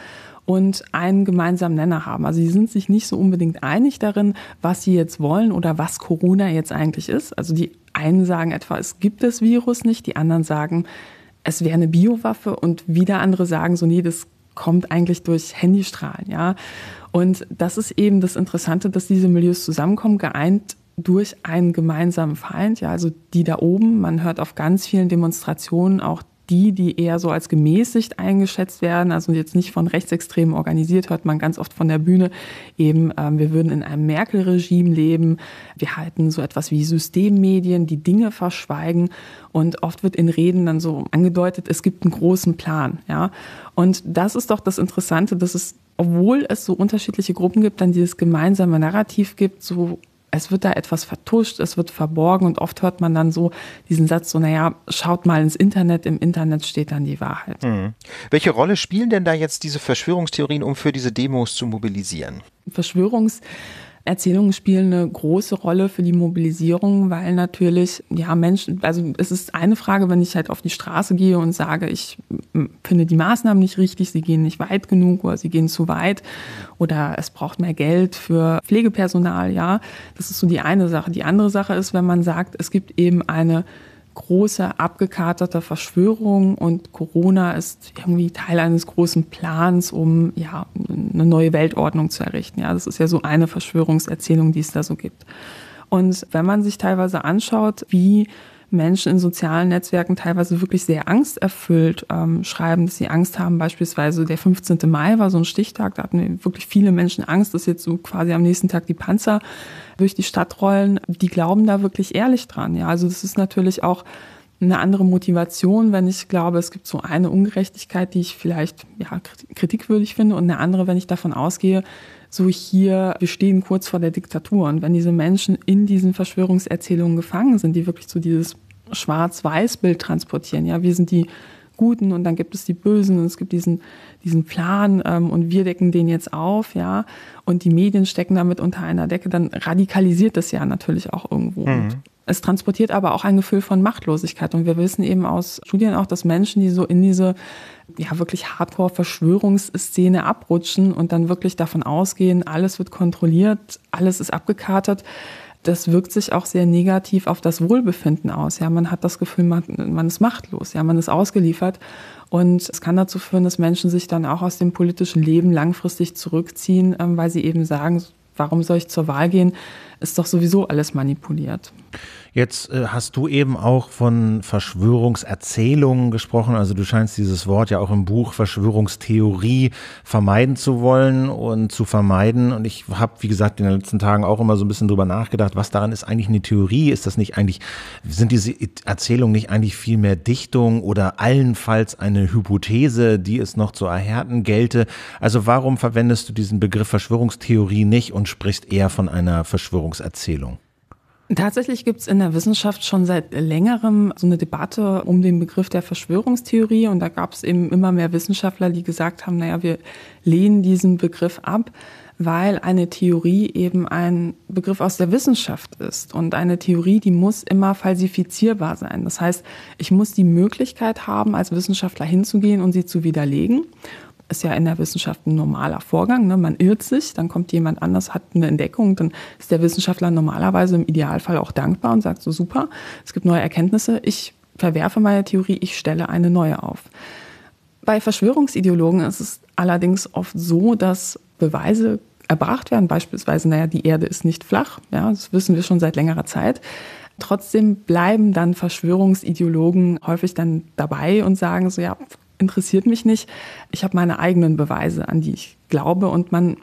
und einen gemeinsamen Nenner haben. Also sie sind sich nicht so unbedingt einig darin, was sie jetzt wollen oder was Corona jetzt eigentlich ist. Also die einen sagen etwa, es gibt das Virus nicht, die anderen sagen, es wäre eine Biowaffe und wieder andere sagen so, nee, das kommt eigentlich durch Handystrahlen, ja. Und das ist eben das Interessante, dass diese Milieus zusammenkommen, geeint durch einen gemeinsamen Feind, ja, also die da oben. Man hört auf ganz vielen Demonstrationen auch die, die eher so als gemäßigt eingeschätzt werden, also jetzt nicht von Rechtsextremen organisiert, hört man ganz oft von der Bühne, eben, ähm, wir würden in einem Merkel-Regime leben, wir halten so etwas wie Systemmedien, die Dinge verschweigen und oft wird in Reden dann so angedeutet, es gibt einen großen Plan, ja. Und das ist doch das Interessante, dass es obwohl es so unterschiedliche Gruppen gibt, dann dieses gemeinsame Narrativ gibt, so es wird da etwas vertuscht, es wird verborgen und oft hört man dann so diesen Satz so, naja, schaut mal ins Internet, im Internet steht dann die Wahrheit. Mhm. Welche Rolle spielen denn da jetzt diese Verschwörungstheorien, um für diese Demos zu mobilisieren? Verschwörungstheorien Erzählungen spielen eine große Rolle für die Mobilisierung, weil natürlich, ja, Menschen, also es ist eine Frage, wenn ich halt auf die Straße gehe und sage, ich hm, finde die Maßnahmen nicht richtig, sie gehen nicht weit genug oder sie gehen zu weit oder es braucht mehr Geld für Pflegepersonal, ja. Das ist so die eine Sache. Die andere Sache ist, wenn man sagt, es gibt eben eine große, abgekaterte Verschwörung und Corona ist irgendwie Teil eines großen Plans, um ja, eine neue Weltordnung zu errichten. Ja, das ist ja so eine Verschwörungserzählung, die es da so gibt. Und wenn man sich teilweise anschaut, wie Menschen in sozialen Netzwerken teilweise wirklich sehr angsterfüllt ähm, schreiben, dass sie Angst haben. Beispielsweise der 15. Mai war so ein Stichtag, da hatten wirklich viele Menschen Angst, dass jetzt so quasi am nächsten Tag die Panzer durch die Stadt rollen. Die glauben da wirklich ehrlich dran. Ja, also das ist natürlich auch eine andere Motivation, wenn ich glaube, es gibt so eine Ungerechtigkeit, die ich vielleicht ja, kritikwürdig finde und eine andere, wenn ich davon ausgehe, so hier, wir stehen kurz vor der Diktatur. Und wenn diese Menschen in diesen Verschwörungserzählungen gefangen sind, die wirklich so dieses Schwarz-Weiß-Bild transportieren. Ja, wir sind die Guten und dann gibt es die Bösen und es gibt diesen, diesen Plan ähm, und wir decken den jetzt auf, ja. Und die Medien stecken damit unter einer Decke, dann radikalisiert das ja natürlich auch irgendwo. Mhm. Es transportiert aber auch ein Gefühl von Machtlosigkeit. Und wir wissen eben aus Studien auch, dass Menschen, die so in diese ja wirklich Hardcore-Verschwörungsszene abrutschen und dann wirklich davon ausgehen, alles wird kontrolliert, alles ist abgekartet, das wirkt sich auch sehr negativ auf das Wohlbefinden aus. Ja, man hat das Gefühl, man, man ist machtlos, ja, man ist ausgeliefert. Und es kann dazu führen, dass Menschen sich dann auch aus dem politischen Leben langfristig zurückziehen, ähm, weil sie eben sagen, warum soll ich zur Wahl gehen? Ist doch sowieso alles manipuliert. Jetzt äh, hast du eben auch von Verschwörungserzählungen gesprochen. Also du scheinst dieses Wort ja auch im Buch Verschwörungstheorie vermeiden zu wollen und zu vermeiden. Und ich habe, wie gesagt, in den letzten Tagen auch immer so ein bisschen drüber nachgedacht, was daran ist eigentlich eine Theorie? Ist das nicht eigentlich, sind diese Erzählungen nicht eigentlich viel mehr Dichtung oder allenfalls eine Hypothese, die es noch zu erhärten gelte? Also warum verwendest du diesen Begriff Verschwörungstheorie nicht und sprichst eher von einer Verschwörungserzählung? Tatsächlich gibt es in der Wissenschaft schon seit längerem so eine Debatte um den Begriff der Verschwörungstheorie. Und da gab es eben immer mehr Wissenschaftler, die gesagt haben, naja, wir lehnen diesen Begriff ab, weil eine Theorie eben ein Begriff aus der Wissenschaft ist. Und eine Theorie, die muss immer falsifizierbar sein. Das heißt, ich muss die Möglichkeit haben, als Wissenschaftler hinzugehen und sie zu widerlegen ist ja in der Wissenschaft ein normaler Vorgang. Ne? Man irrt sich, dann kommt jemand anders, hat eine Entdeckung, dann ist der Wissenschaftler normalerweise im Idealfall auch dankbar und sagt so super, es gibt neue Erkenntnisse, ich verwerfe meine Theorie, ich stelle eine neue auf. Bei Verschwörungsideologen ist es allerdings oft so, dass Beweise erbracht werden, beispielsweise, naja, die Erde ist nicht flach, ja, das wissen wir schon seit längerer Zeit. Trotzdem bleiben dann Verschwörungsideologen häufig dann dabei und sagen so, ja, interessiert mich nicht. Ich habe meine eigenen Beweise, an die ich glaube. Und man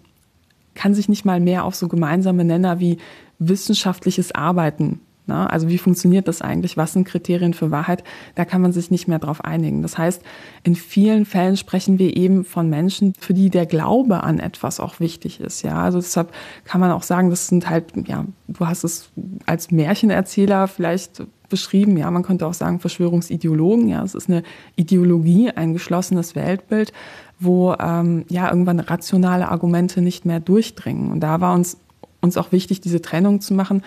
kann sich nicht mal mehr auf so gemeinsame Nenner wie wissenschaftliches Arbeiten, na, ne, also wie funktioniert das eigentlich, was sind Kriterien für Wahrheit, da kann man sich nicht mehr drauf einigen. Das heißt, in vielen Fällen sprechen wir eben von Menschen, für die der Glaube an etwas auch wichtig ist. Ja, also deshalb kann man auch sagen, das sind halt, ja, du hast es als Märchenerzähler vielleicht beschrieben. Ja, man könnte auch sagen Verschwörungsideologen. Ja, es ist eine Ideologie, ein geschlossenes Weltbild, wo ähm, ja irgendwann rationale Argumente nicht mehr durchdringen. Und da war uns uns auch wichtig, diese Trennung zu machen.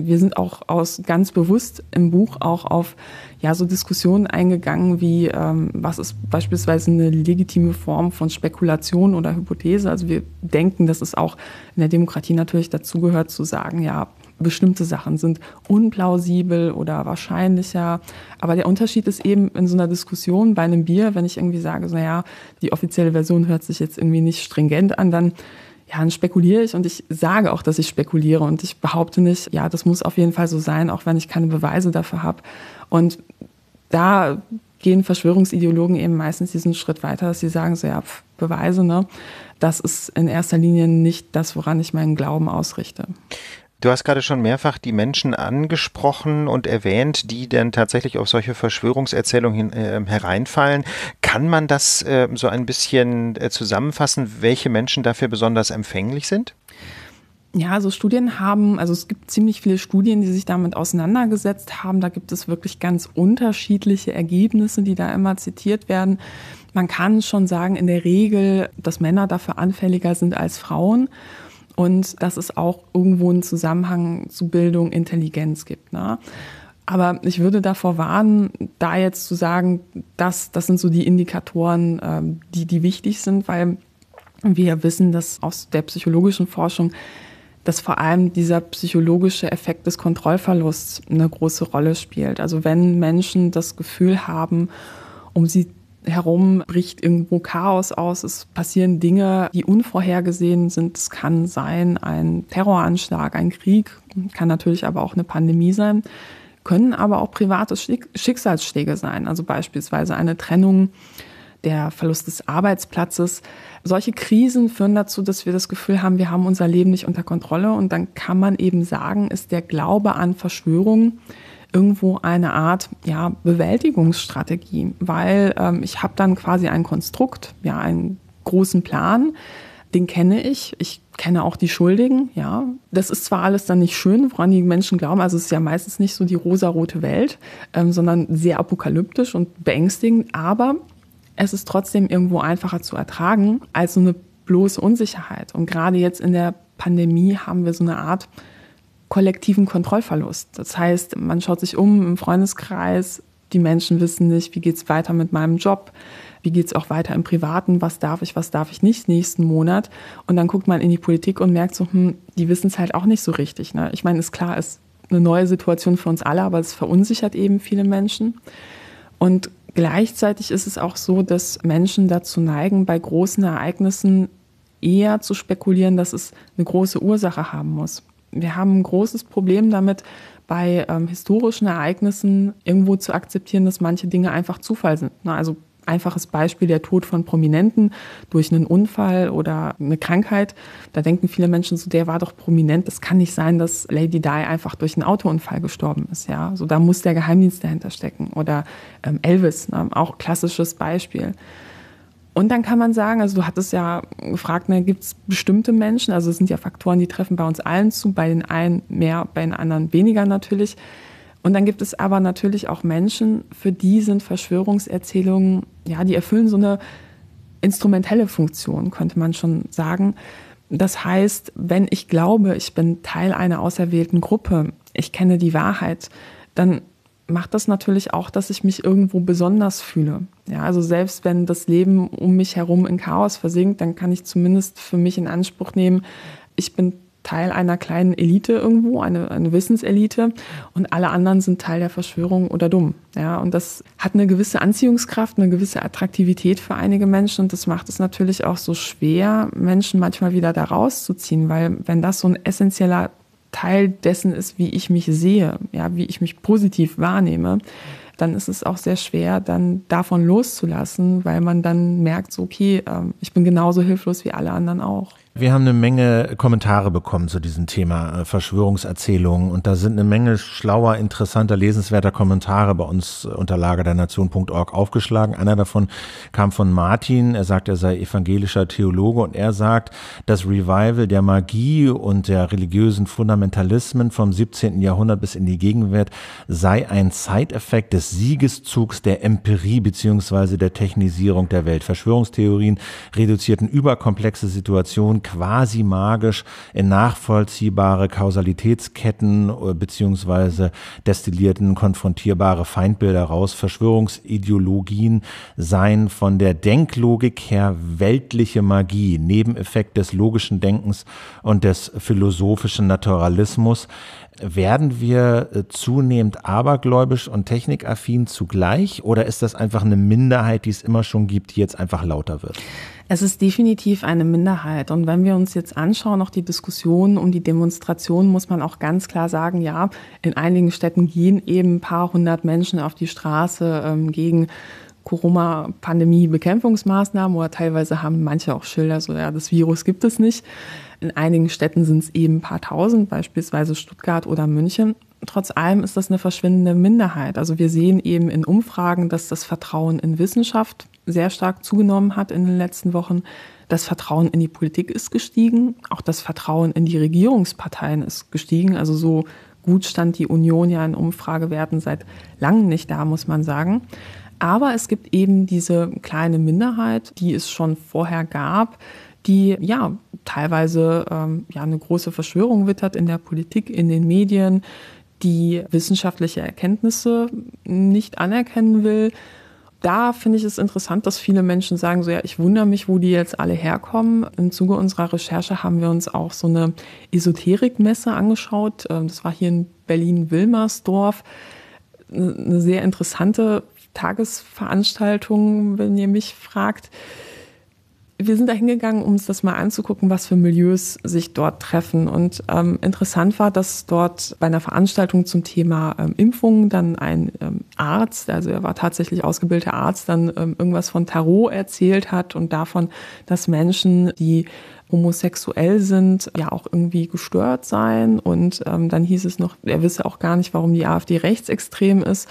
Wir sind auch aus ganz bewusst im Buch auch auf ja so Diskussionen eingegangen, wie ähm, was ist beispielsweise eine legitime Form von Spekulation oder Hypothese. Also wir denken, dass es auch in der Demokratie natürlich dazugehört zu sagen, ja bestimmte Sachen sind unplausibel oder wahrscheinlicher. Aber der Unterschied ist eben in so einer Diskussion bei einem Bier, wenn ich irgendwie sage, so, naja, die offizielle Version hört sich jetzt irgendwie nicht stringent an, dann ja, dann spekuliere ich und ich sage auch, dass ich spekuliere und ich behaupte nicht, ja, das muss auf jeden Fall so sein, auch wenn ich keine Beweise dafür habe. Und da gehen Verschwörungsideologen eben meistens diesen Schritt weiter, dass sie sagen so, ja, pf, Beweise, ne? Das ist in erster Linie nicht das, woran ich meinen Glauben ausrichte. Du hast gerade schon mehrfach die Menschen angesprochen und erwähnt, die dann tatsächlich auf solche Verschwörungserzählungen äh, hereinfallen. Kann man das äh, so ein bisschen äh, zusammenfassen, welche Menschen dafür besonders empfänglich sind? Ja, also Studien haben, also es gibt ziemlich viele Studien, die sich damit auseinandergesetzt haben. Da gibt es wirklich ganz unterschiedliche Ergebnisse, die da immer zitiert werden. Man kann schon sagen, in der Regel, dass Männer dafür anfälliger sind als Frauen und dass es auch irgendwo einen Zusammenhang zu Bildung, Intelligenz gibt. Ne? Aber ich würde davor warnen, da jetzt zu sagen, das, das sind so die Indikatoren, ähm, die, die wichtig sind, weil wir wissen, dass aus der psychologischen Forschung, dass vor allem dieser psychologische Effekt des Kontrollverlusts eine große Rolle spielt. Also wenn Menschen das Gefühl haben, um sie herum bricht irgendwo Chaos aus, es passieren Dinge, die unvorhergesehen sind. Es kann sein ein Terroranschlag, ein Krieg, kann natürlich aber auch eine Pandemie sein, können aber auch private Schicksalsschläge sein, also beispielsweise eine Trennung, der Verlust des Arbeitsplatzes. Solche Krisen führen dazu, dass wir das Gefühl haben, wir haben unser Leben nicht unter Kontrolle und dann kann man eben sagen, ist der Glaube an Verschwörungen irgendwo eine Art ja, Bewältigungsstrategie, weil ähm, ich habe dann quasi ein Konstrukt, ja, einen großen Plan, den kenne ich. Ich kenne auch die Schuldigen, ja. Das ist zwar alles dann nicht schön, woran die Menschen glauben, also es ist ja meistens nicht so die rosarote Welt, ähm, sondern sehr apokalyptisch und beängstigend, aber es ist trotzdem irgendwo einfacher zu ertragen als so eine bloße Unsicherheit. Und gerade jetzt in der Pandemie haben wir so eine Art kollektiven Kontrollverlust. Das heißt, man schaut sich um im Freundeskreis, die Menschen wissen nicht, wie geht es weiter mit meinem Job, wie geht es auch weiter im Privaten, was darf ich, was darf ich nicht nächsten Monat. Und dann guckt man in die Politik und merkt so, hm, die wissen es halt auch nicht so richtig. Ne? Ich meine, ist klar, ist eine neue Situation für uns alle, aber es verunsichert eben viele Menschen. Und gleichzeitig ist es auch so, dass Menschen dazu neigen, bei großen Ereignissen eher zu spekulieren, dass es eine große Ursache haben muss wir haben ein großes Problem damit, bei ähm, historischen Ereignissen irgendwo zu akzeptieren, dass manche Dinge einfach Zufall sind. Na, also einfaches Beispiel der Tod von Prominenten durch einen Unfall oder eine Krankheit. Da denken viele Menschen so, der war doch prominent. Es kann nicht sein, dass Lady Di einfach durch einen Autounfall gestorben ist. Ja, so da muss der Geheimdienst dahinter stecken. Oder ähm, Elvis, ne? auch klassisches Beispiel. Und dann kann man sagen, also du hattest ja gefragt, ne, gibt es bestimmte Menschen, also es sind ja Faktoren, die treffen bei uns allen zu, bei den einen mehr, bei den anderen weniger natürlich. Und dann gibt es aber natürlich auch Menschen, für die sind Verschwörungserzählungen, ja, die erfüllen so eine instrumentelle Funktion, könnte man schon sagen. Das heißt, wenn ich glaube, ich bin Teil einer auserwählten Gruppe, ich kenne die Wahrheit, dann macht das natürlich auch, dass ich mich irgendwo besonders fühle. Ja, also selbst wenn das Leben um mich herum in Chaos versinkt, dann kann ich zumindest für mich in Anspruch nehmen, ich bin Teil einer kleinen Elite irgendwo, eine, eine Wissenselite und alle anderen sind Teil der Verschwörung oder dumm. Ja, und das hat eine gewisse Anziehungskraft, eine gewisse Attraktivität für einige Menschen und das macht es natürlich auch so schwer, Menschen manchmal wieder da rauszuziehen, weil wenn das so ein essentieller Teil dessen ist, wie ich mich sehe, ja, wie ich mich positiv wahrnehme, dann ist es auch sehr schwer, dann davon loszulassen, weil man dann merkt, so, okay, ähm, ich bin genauso hilflos wie alle anderen auch. Wir haben eine Menge Kommentare bekommen zu diesem Thema äh, Verschwörungserzählungen und da sind eine Menge schlauer, interessanter, lesenswerter Kommentare bei uns äh, unter lagerdernation.org aufgeschlagen. Einer davon kam von Martin. Er sagt, er sei evangelischer Theologe und er sagt, das Revival der Magie und der religiösen Fundamentalismen vom 17. Jahrhundert bis in die Gegenwart sei ein Zeiteffekt des Siegeszugs der Empirie bzw. der Technisierung der Welt. Verschwörungstheorien reduzierten überkomplexe Situationen quasi magisch in nachvollziehbare Kausalitätsketten äh, beziehungsweise destillierten konfrontierbare Feindbilder raus. Verschwörungsideologien seien von der Denklogik her weltliche Magie, Nebeneffekt des logischen Denkens und des philosophischen Naturalismus werden wir äh, zunehmend abergläubisch und technikaffin zugleich oder ist das einfach eine Minderheit, die es immer schon gibt, die jetzt einfach lauter wird? Es ist definitiv eine Minderheit. Und wenn wir uns jetzt anschauen, auch die Diskussionen um die Demonstrationen, muss man auch ganz klar sagen, ja, in einigen Städten gehen eben ein paar hundert Menschen auf die Straße ähm, gegen Corona-Pandemie-Bekämpfungsmaßnahmen oder teilweise haben manche auch Schilder, so ja, das Virus gibt es nicht. In einigen Städten sind es eben ein paar tausend, beispielsweise Stuttgart oder München. Trotz allem ist das eine verschwindende Minderheit. Also wir sehen eben in Umfragen, dass das Vertrauen in Wissenschaft sehr stark zugenommen hat in den letzten Wochen. Das Vertrauen in die Politik ist gestiegen, auch das Vertrauen in die Regierungsparteien ist gestiegen. Also so gut stand die Union ja in Umfragewerten seit langem nicht da, muss man sagen. Aber es gibt eben diese kleine Minderheit, die es schon vorher gab, die ja teilweise ähm, ja eine große Verschwörung wittert in der Politik, in den Medien, die wissenschaftliche Erkenntnisse nicht anerkennen will, da finde ich es interessant, dass viele Menschen sagen, so ja, ich wundere mich, wo die jetzt alle herkommen. Im Zuge unserer Recherche haben wir uns auch so eine Esoterikmesse angeschaut. Ähm, das war hier in Berlin-Wilmersdorf. Eine sehr interessante Tagesveranstaltung, wenn ihr mich fragt wir sind da hingegangen, um uns das mal anzugucken, was für Milieus sich dort treffen. Und ähm, interessant war, dass dort bei einer Veranstaltung zum Thema ähm, Impfungen dann ein ähm, Arzt, also er war tatsächlich ausgebildeter Arzt, dann ähm, irgendwas von Tarot erzählt hat und davon, dass Menschen, die homosexuell sind, ja auch irgendwie gestört seien. Und ähm, dann hieß es noch, er wisse auch gar nicht, warum die AfD rechtsextrem ist.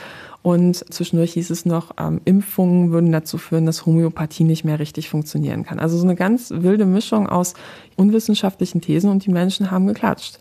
Und zwischendurch hieß es noch, ähm, Impfungen würden dazu führen, dass Homöopathie nicht mehr richtig funktionieren kann. Also so eine ganz wilde Mischung aus unwissenschaftlichen Thesen und die Menschen haben geklatscht.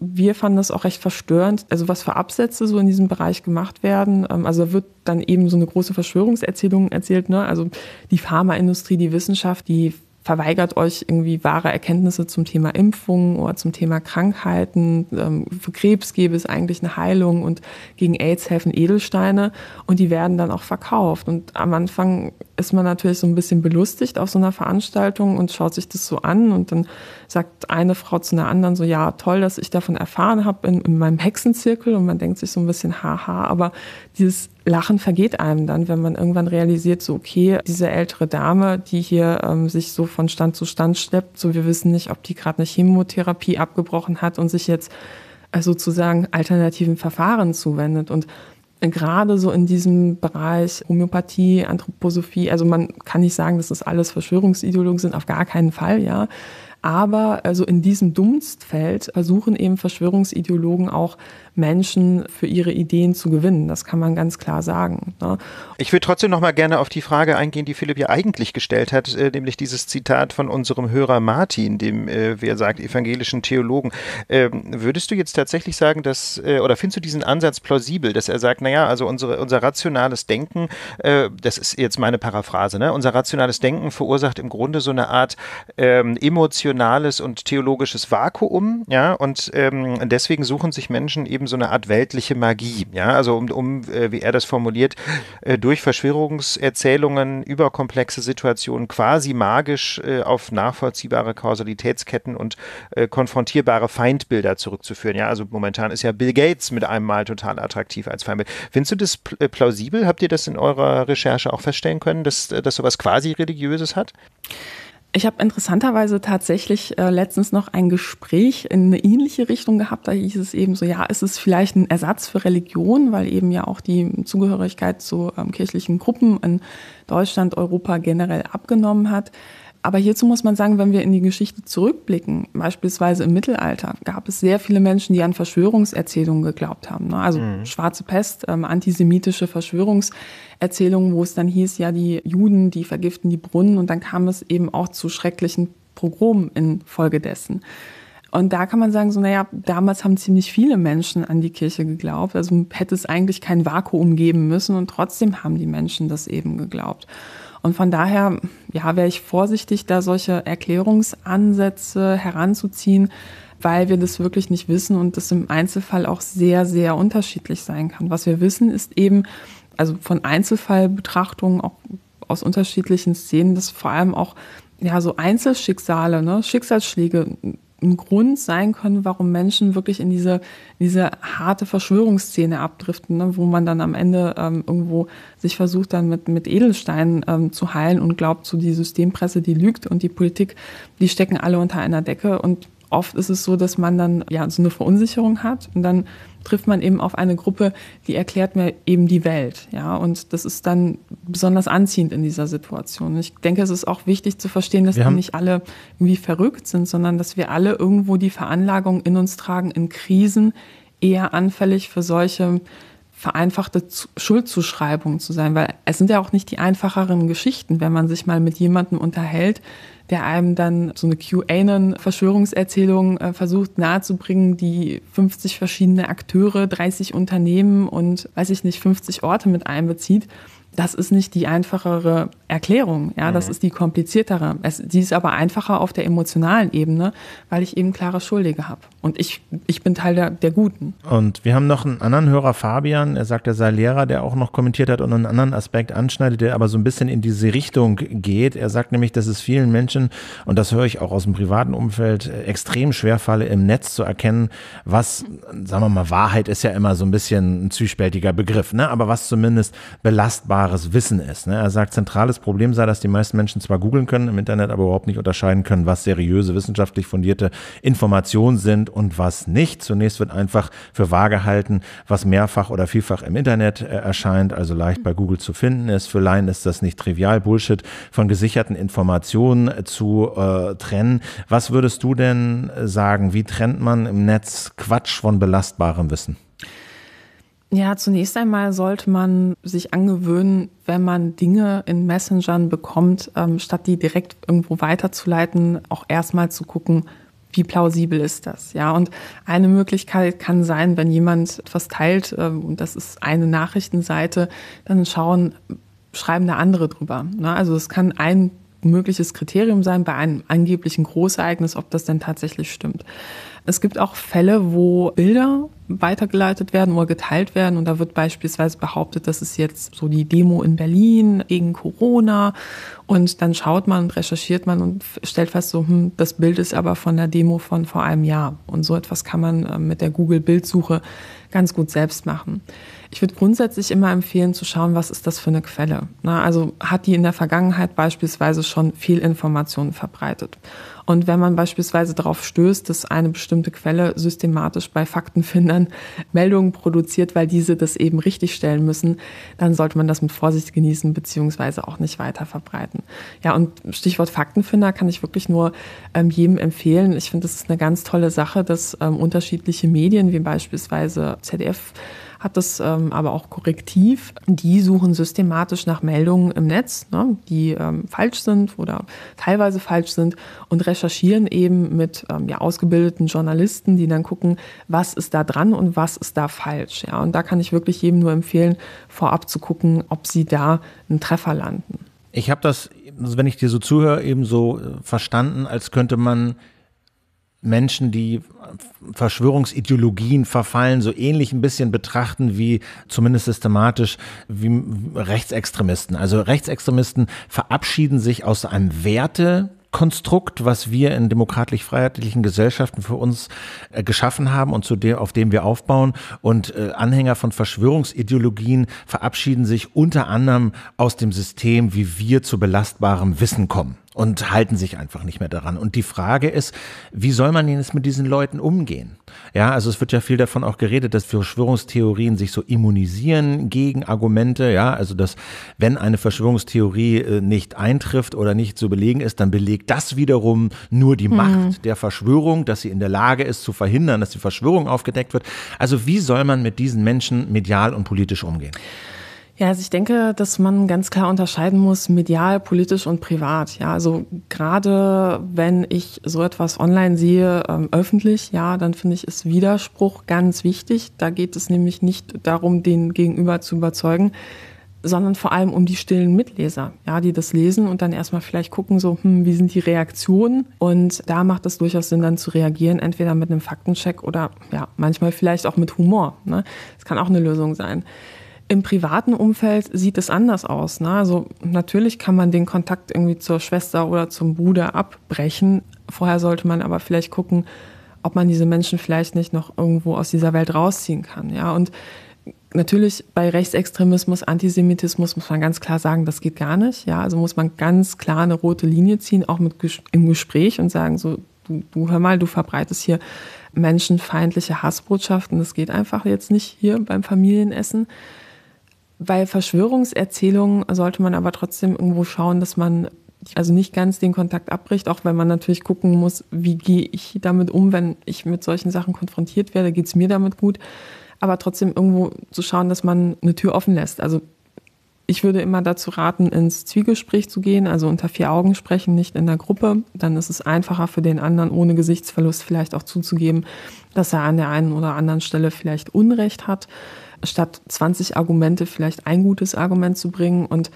Wir fanden das auch recht verstörend, also was für Absätze so in diesem Bereich gemacht werden. Ähm, also da wird dann eben so eine große Verschwörungserzählung erzählt, ne? Also die Pharmaindustrie, die Wissenschaft, die verweigert euch irgendwie wahre Erkenntnisse zum Thema Impfungen oder zum Thema Krankheiten. Ähm, für Krebs gäbe es eigentlich eine Heilung und gegen AIDS helfen Edelsteine und die werden dann auch verkauft. Und am Anfang ist man natürlich so ein bisschen belustigt auf so einer Veranstaltung und schaut sich das so an und dann sagt eine Frau zu einer anderen so, ja, toll, dass ich davon erfahren habe in, in meinem Hexenzirkel und man denkt sich so ein bisschen, haha, aber dieses Lachen vergeht einem dann, wenn man irgendwann realisiert, so okay, diese ältere Dame, die hier ähm, sich so von Stand zu Stand schleppt, so wir wissen nicht, ob die gerade eine Chemotherapie abgebrochen hat und sich jetzt äh, sozusagen alternativen Verfahren zuwendet. Und äh, gerade so in diesem Bereich Homöopathie, Anthroposophie, also man kann nicht sagen, dass das alles Verschwörungsideologen sind, auf gar keinen Fall, ja. Aber also in diesem Dunstfeld versuchen eben Verschwörungsideologen auch Menschen für ihre Ideen zu gewinnen. Das kann man ganz klar sagen. Ne? Ich würde trotzdem noch mal gerne auf die Frage eingehen, die Philipp ja eigentlich gestellt hat, äh, nämlich dieses Zitat von unserem Hörer Martin, dem, äh, wie er sagt, evangelischen Theologen. Ähm, würdest du jetzt tatsächlich sagen, dass, äh, oder findest du diesen Ansatz plausibel, dass er sagt, naja, also unsere, unser rationales Denken, äh, das ist jetzt meine Paraphrase, ne? unser rationales Denken verursacht im Grunde so eine Art ähm, emotionales und theologisches Vakuum, ja, und ähm, deswegen suchen sich Menschen eben so eine Art weltliche Magie. Ja, also um, um äh, wie er das formuliert, äh, durch Verschwörungserzählungen über komplexe Situationen quasi magisch äh, auf nachvollziehbare Kausalitätsketten und konfrontierbare Feindbilder zurückzuführen. Ja, also momentan ist ja Bill Gates mit einem Mal total attraktiv als Feindbild. Findest du das plausibel? Habt ihr das in eurer Recherche auch feststellen können, dass, dass sowas quasi religiöses hat? Ich habe interessanterweise tatsächlich äh, letztens noch ein Gespräch in eine ähnliche Richtung gehabt. Da hieß es eben so, ja, ist es vielleicht ein Ersatz für Religion, weil eben ja auch die Zugehörigkeit zu ähm, kirchlichen Gruppen in Deutschland, Europa generell abgenommen hat. Aber hierzu muss man sagen, wenn wir in die Geschichte zurückblicken, beispielsweise im Mittelalter, gab es sehr viele Menschen, die an Verschwörungserzählungen geglaubt haben. Ne? Also mhm. schwarze Pest, ähm, antisemitische Verschwörungserzählungen, wo es dann hieß, ja, die Juden, die vergiften die Brunnen und dann kam es eben auch zu schrecklichen Pogromen infolgedessen. Und da kann man sagen, so, naja, damals haben ziemlich viele Menschen an die Kirche geglaubt. Also hätte es eigentlich kein Vakuum geben müssen und trotzdem haben die Menschen das eben geglaubt. Und von daher, ja, wäre ich vorsichtig, da solche Erklärungsansätze heranzuziehen, weil wir das wirklich nicht wissen und das im Einzelfall auch sehr, sehr unterschiedlich sein kann. Was wir wissen, ist eben, also von Einzelfallbetrachtungen auch aus unterschiedlichen Szenen, dass vor allem auch ja, so Einzelschicksale, ne, Schicksalsschläge ein Grund sein können, warum Menschen wirklich in diese, diese harte Verschwörungsszene abdriften, ne, wo man dann am Ende ähm, irgendwo sich versucht, dann mit, mit Edelsteinen ähm, zu heilen und glaubt, so die Systempresse, die lügt und die Politik, die stecken alle unter einer Decke und oft ist es so, dass man dann ja so eine Verunsicherung hat und dann trifft man eben auf eine Gruppe, die erklärt mir eben die Welt, ja, und das ist dann besonders anziehend in dieser Situation. ich denke, es ist auch wichtig zu verstehen, dass wir, wir nicht alle irgendwie verrückt sind, sondern dass wir alle irgendwo die Veranlagung in uns tragen, in Krisen eher anfällig für solche vereinfachte Schuldzuschreibung zu sein, weil es sind ja auch nicht die einfacheren Geschichten, wenn man sich mal mit jemandem unterhält, der einem dann so eine QAnon-Verschwörungserzählung äh, versucht nahezubringen, die 50 verschiedene Akteure, 30 Unternehmen und weiß ich nicht, 50 Orte mit einbezieht das ist nicht die einfachere Erklärung, ja, das mhm. ist die kompliziertere. Es, die ist aber einfacher auf der emotionalen Ebene, weil ich eben klare Schuldige habe. Und ich, ich bin Teil der, der Guten. Und wir haben noch einen anderen Hörer, Fabian, er sagt, er sei Lehrer, der auch noch kommentiert hat und einen anderen Aspekt anschneidet, der aber so ein bisschen in diese Richtung geht. Er sagt nämlich, dass es vielen Menschen, und das höre ich auch aus dem privaten Umfeld, äh, extrem schwerfalle, im Netz zu erkennen, was, sagen wir mal, Wahrheit ist ja immer so ein bisschen ein zwiespältiger Begriff, ne? aber was zumindest belastbar elementares Wissen ist. Ne? Er sagt, zentrales Problem sei, dass die meisten Menschen zwar googeln können im Internet, aber überhaupt nicht unterscheiden können, was seriöse, wissenschaftlich fundierte Informationen sind und was nicht. Zunächst wird einfach für wahr gehalten, was mehrfach oder vielfach im Internet äh, erscheint, also leicht bei Google zu finden ist. Für Laien ist das nicht trivial, Bullshit von gesicherten Informationen äh, zu äh, trennen. Was würdest du denn äh, sagen? Wie trennt man im Netz Quatsch von belastbarem Wissen? Ja, zunächst einmal sollte man sich angewöhnen, wenn man Dinge in Messengern bekommt, ähm, statt die direkt irgendwo weiterzuleiten, auch erstmal zu gucken, wie plausibel ist das? Ja, und eine Möglichkeit kann sein, wenn jemand etwas teilt, ähm, und das ist eine Nachrichtenseite, dann schauen, schreiben da andere drüber. Ne? Also es kann ein mögliches Kriterium sein bei einem angeblichen Großereignis, ob das denn tatsächlich stimmt. Es gibt auch Fälle, wo Bilder weitergeleitet werden oder geteilt werden und da wird beispielsweise behauptet, das ist jetzt so die Demo in Berlin gegen Corona und dann schaut man und recherchiert man und stellt fest, so hm, das Bild ist aber von der Demo von vor einem Jahr und so etwas kann man äh, mit der Google Bildsuche ganz gut selbst machen. Ich würde grundsätzlich immer empfehlen zu schauen, was ist das für eine Quelle. Na, ne? also hat die in der Vergangenheit beispielsweise schon viel Informationen verbreitet. Und wenn man beispielsweise darauf stößt, dass eine bestimmte Quelle systematisch bei Faktenfindern Meldungen produziert, weil diese das eben richtigstellen müssen, dann sollte man das mit Vorsicht genießen beziehungsweise auch nicht weiter verbreiten. Ja, und Stichwort Faktenfinder kann ich wirklich nur ähm, jedem empfehlen. Ich finde, das ist eine ganz tolle Sache, dass ähm, unterschiedliche Medien wie beispielsweise ZDF hat das ähm, aber auch korrektiv. Die suchen systematisch nach Meldungen im Netz, ne, die ähm, falsch sind oder teilweise falsch sind und recherchieren eben mit ähm, ja, ausgebildeten Journalisten, die dann gucken, was ist da dran und was ist da falsch. Ja, und da kann ich wirklich jedem nur empfehlen, vorab zu gucken, ob sie da einen Treffer landen. Ich habe das, also wenn ich dir so zuhöre, eben so äh, verstanden, als könnte man Menschen, die Verschwörungsideologien verfallen, so ähnlich ein bisschen betrachten wie zumindest systematisch wie Rechtsextremisten. Also Rechtsextremisten verabschieden sich aus einem Werte Konstrukt, was wir in demokratisch-freiheitlichen Gesellschaften für uns äh, geschaffen haben und zu der, auf dem wir aufbauen. Und äh, Anhänger von Verschwörungsideologien verabschieden sich unter anderem aus dem System, wie wir zu belastbarem Wissen kommen und halten sich einfach nicht mehr daran. Und die Frage ist, wie soll man jetzt mit diesen Leuten umgehen? Ja, also es wird ja viel davon auch geredet, dass Verschwörungstheorien sich so immunisieren gegen Argumente. Ja, also dass wenn eine Verschwörungstheorie äh, nicht eintrifft oder nicht zu belegen ist, dann belegt das wiederum nur die mhm. Macht der Verschwörung, dass sie in der Lage ist zu verhindern, dass die Verschwörung aufgedeckt wird. Also wie soll man mit diesen Menschen medial und politisch umgehen? Ja, also ich denke, dass man ganz klar unterscheiden muss, medial, politisch und privat. Ja, also gerade wenn ich so etwas online sehe, ähm, öffentlich, ja, dann finde ich ist Widerspruch ganz wichtig. Da geht es nämlich nicht darum, den Gegenüber zu überzeugen, sondern vor allem um die stillen Mitleser, ja, die das lesen und dann erstmal vielleicht gucken, so, hm, wie sind die Reaktionen? Und da macht es durchaus Sinn, dann zu reagieren, entweder mit einem Faktencheck oder ja, manchmal vielleicht auch mit Humor. Ne? Das kann auch eine Lösung sein. Im privaten Umfeld sieht es anders aus. Ne? Also natürlich kann man den Kontakt irgendwie zur Schwester oder zum Bruder abbrechen. Vorher sollte man aber vielleicht gucken, ob man diese Menschen vielleicht nicht noch irgendwo aus dieser Welt rausziehen kann. Ja? Und natürlich bei Rechtsextremismus, Antisemitismus muss man ganz klar sagen, das geht gar nicht. Ja? Also muss man ganz klar eine rote Linie ziehen, auch mit, im Gespräch und sagen, so, du, du hör mal, du verbreitest hier menschenfeindliche Hassbotschaften. Das geht einfach jetzt nicht hier beim Familienessen. Bei Verschwörungserzählungen sollte man aber trotzdem irgendwo schauen, dass man also nicht ganz den Kontakt abbricht, auch weil man natürlich gucken muss, wie gehe ich damit um, wenn ich mit solchen Sachen konfrontiert werde, geht es mir damit gut. Aber trotzdem irgendwo zu schauen, dass man eine Tür offen lässt. Also ich würde immer dazu raten, ins Zwiegespräch zu gehen, also unter vier Augen sprechen, nicht in der Gruppe. Dann ist es einfacher für den anderen, ohne Gesichtsverlust vielleicht auch zuzugeben, dass er an der einen oder anderen Stelle vielleicht Unrecht hat statt 20 Argumente vielleicht ein gutes Argument zu bringen. Und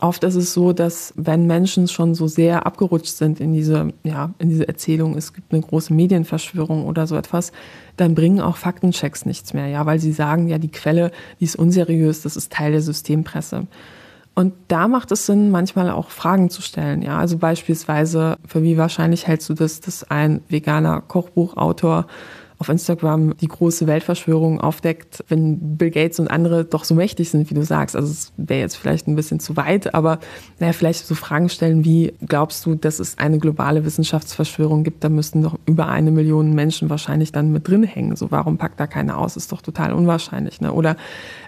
oft ist es so, dass wenn Menschen schon so sehr abgerutscht sind in diese, ja, in diese Erzählung, es gibt eine große Medienverschwörung oder so etwas, dann bringen auch Faktenchecks nichts mehr, ja, weil sie sagen, ja, die Quelle, die ist unseriös, das ist Teil der Systempresse. Und da macht es Sinn, manchmal auch Fragen zu stellen. Ja, also beispielsweise, für wie wahrscheinlich hältst du das, dass ein veganer Kochbuchautor auf Instagram die große Weltverschwörung aufdeckt, wenn Bill Gates und andere doch so mächtig sind, wie du sagst. Also es wäre jetzt vielleicht ein bisschen zu weit, aber naja, vielleicht so Fragen stellen wie, glaubst du, dass es eine globale Wissenschaftsverschwörung gibt? Da müssten doch über eine Million Menschen wahrscheinlich dann mit drin hängen. So, warum packt da keiner aus? Ist doch total unwahrscheinlich. Ne? Oder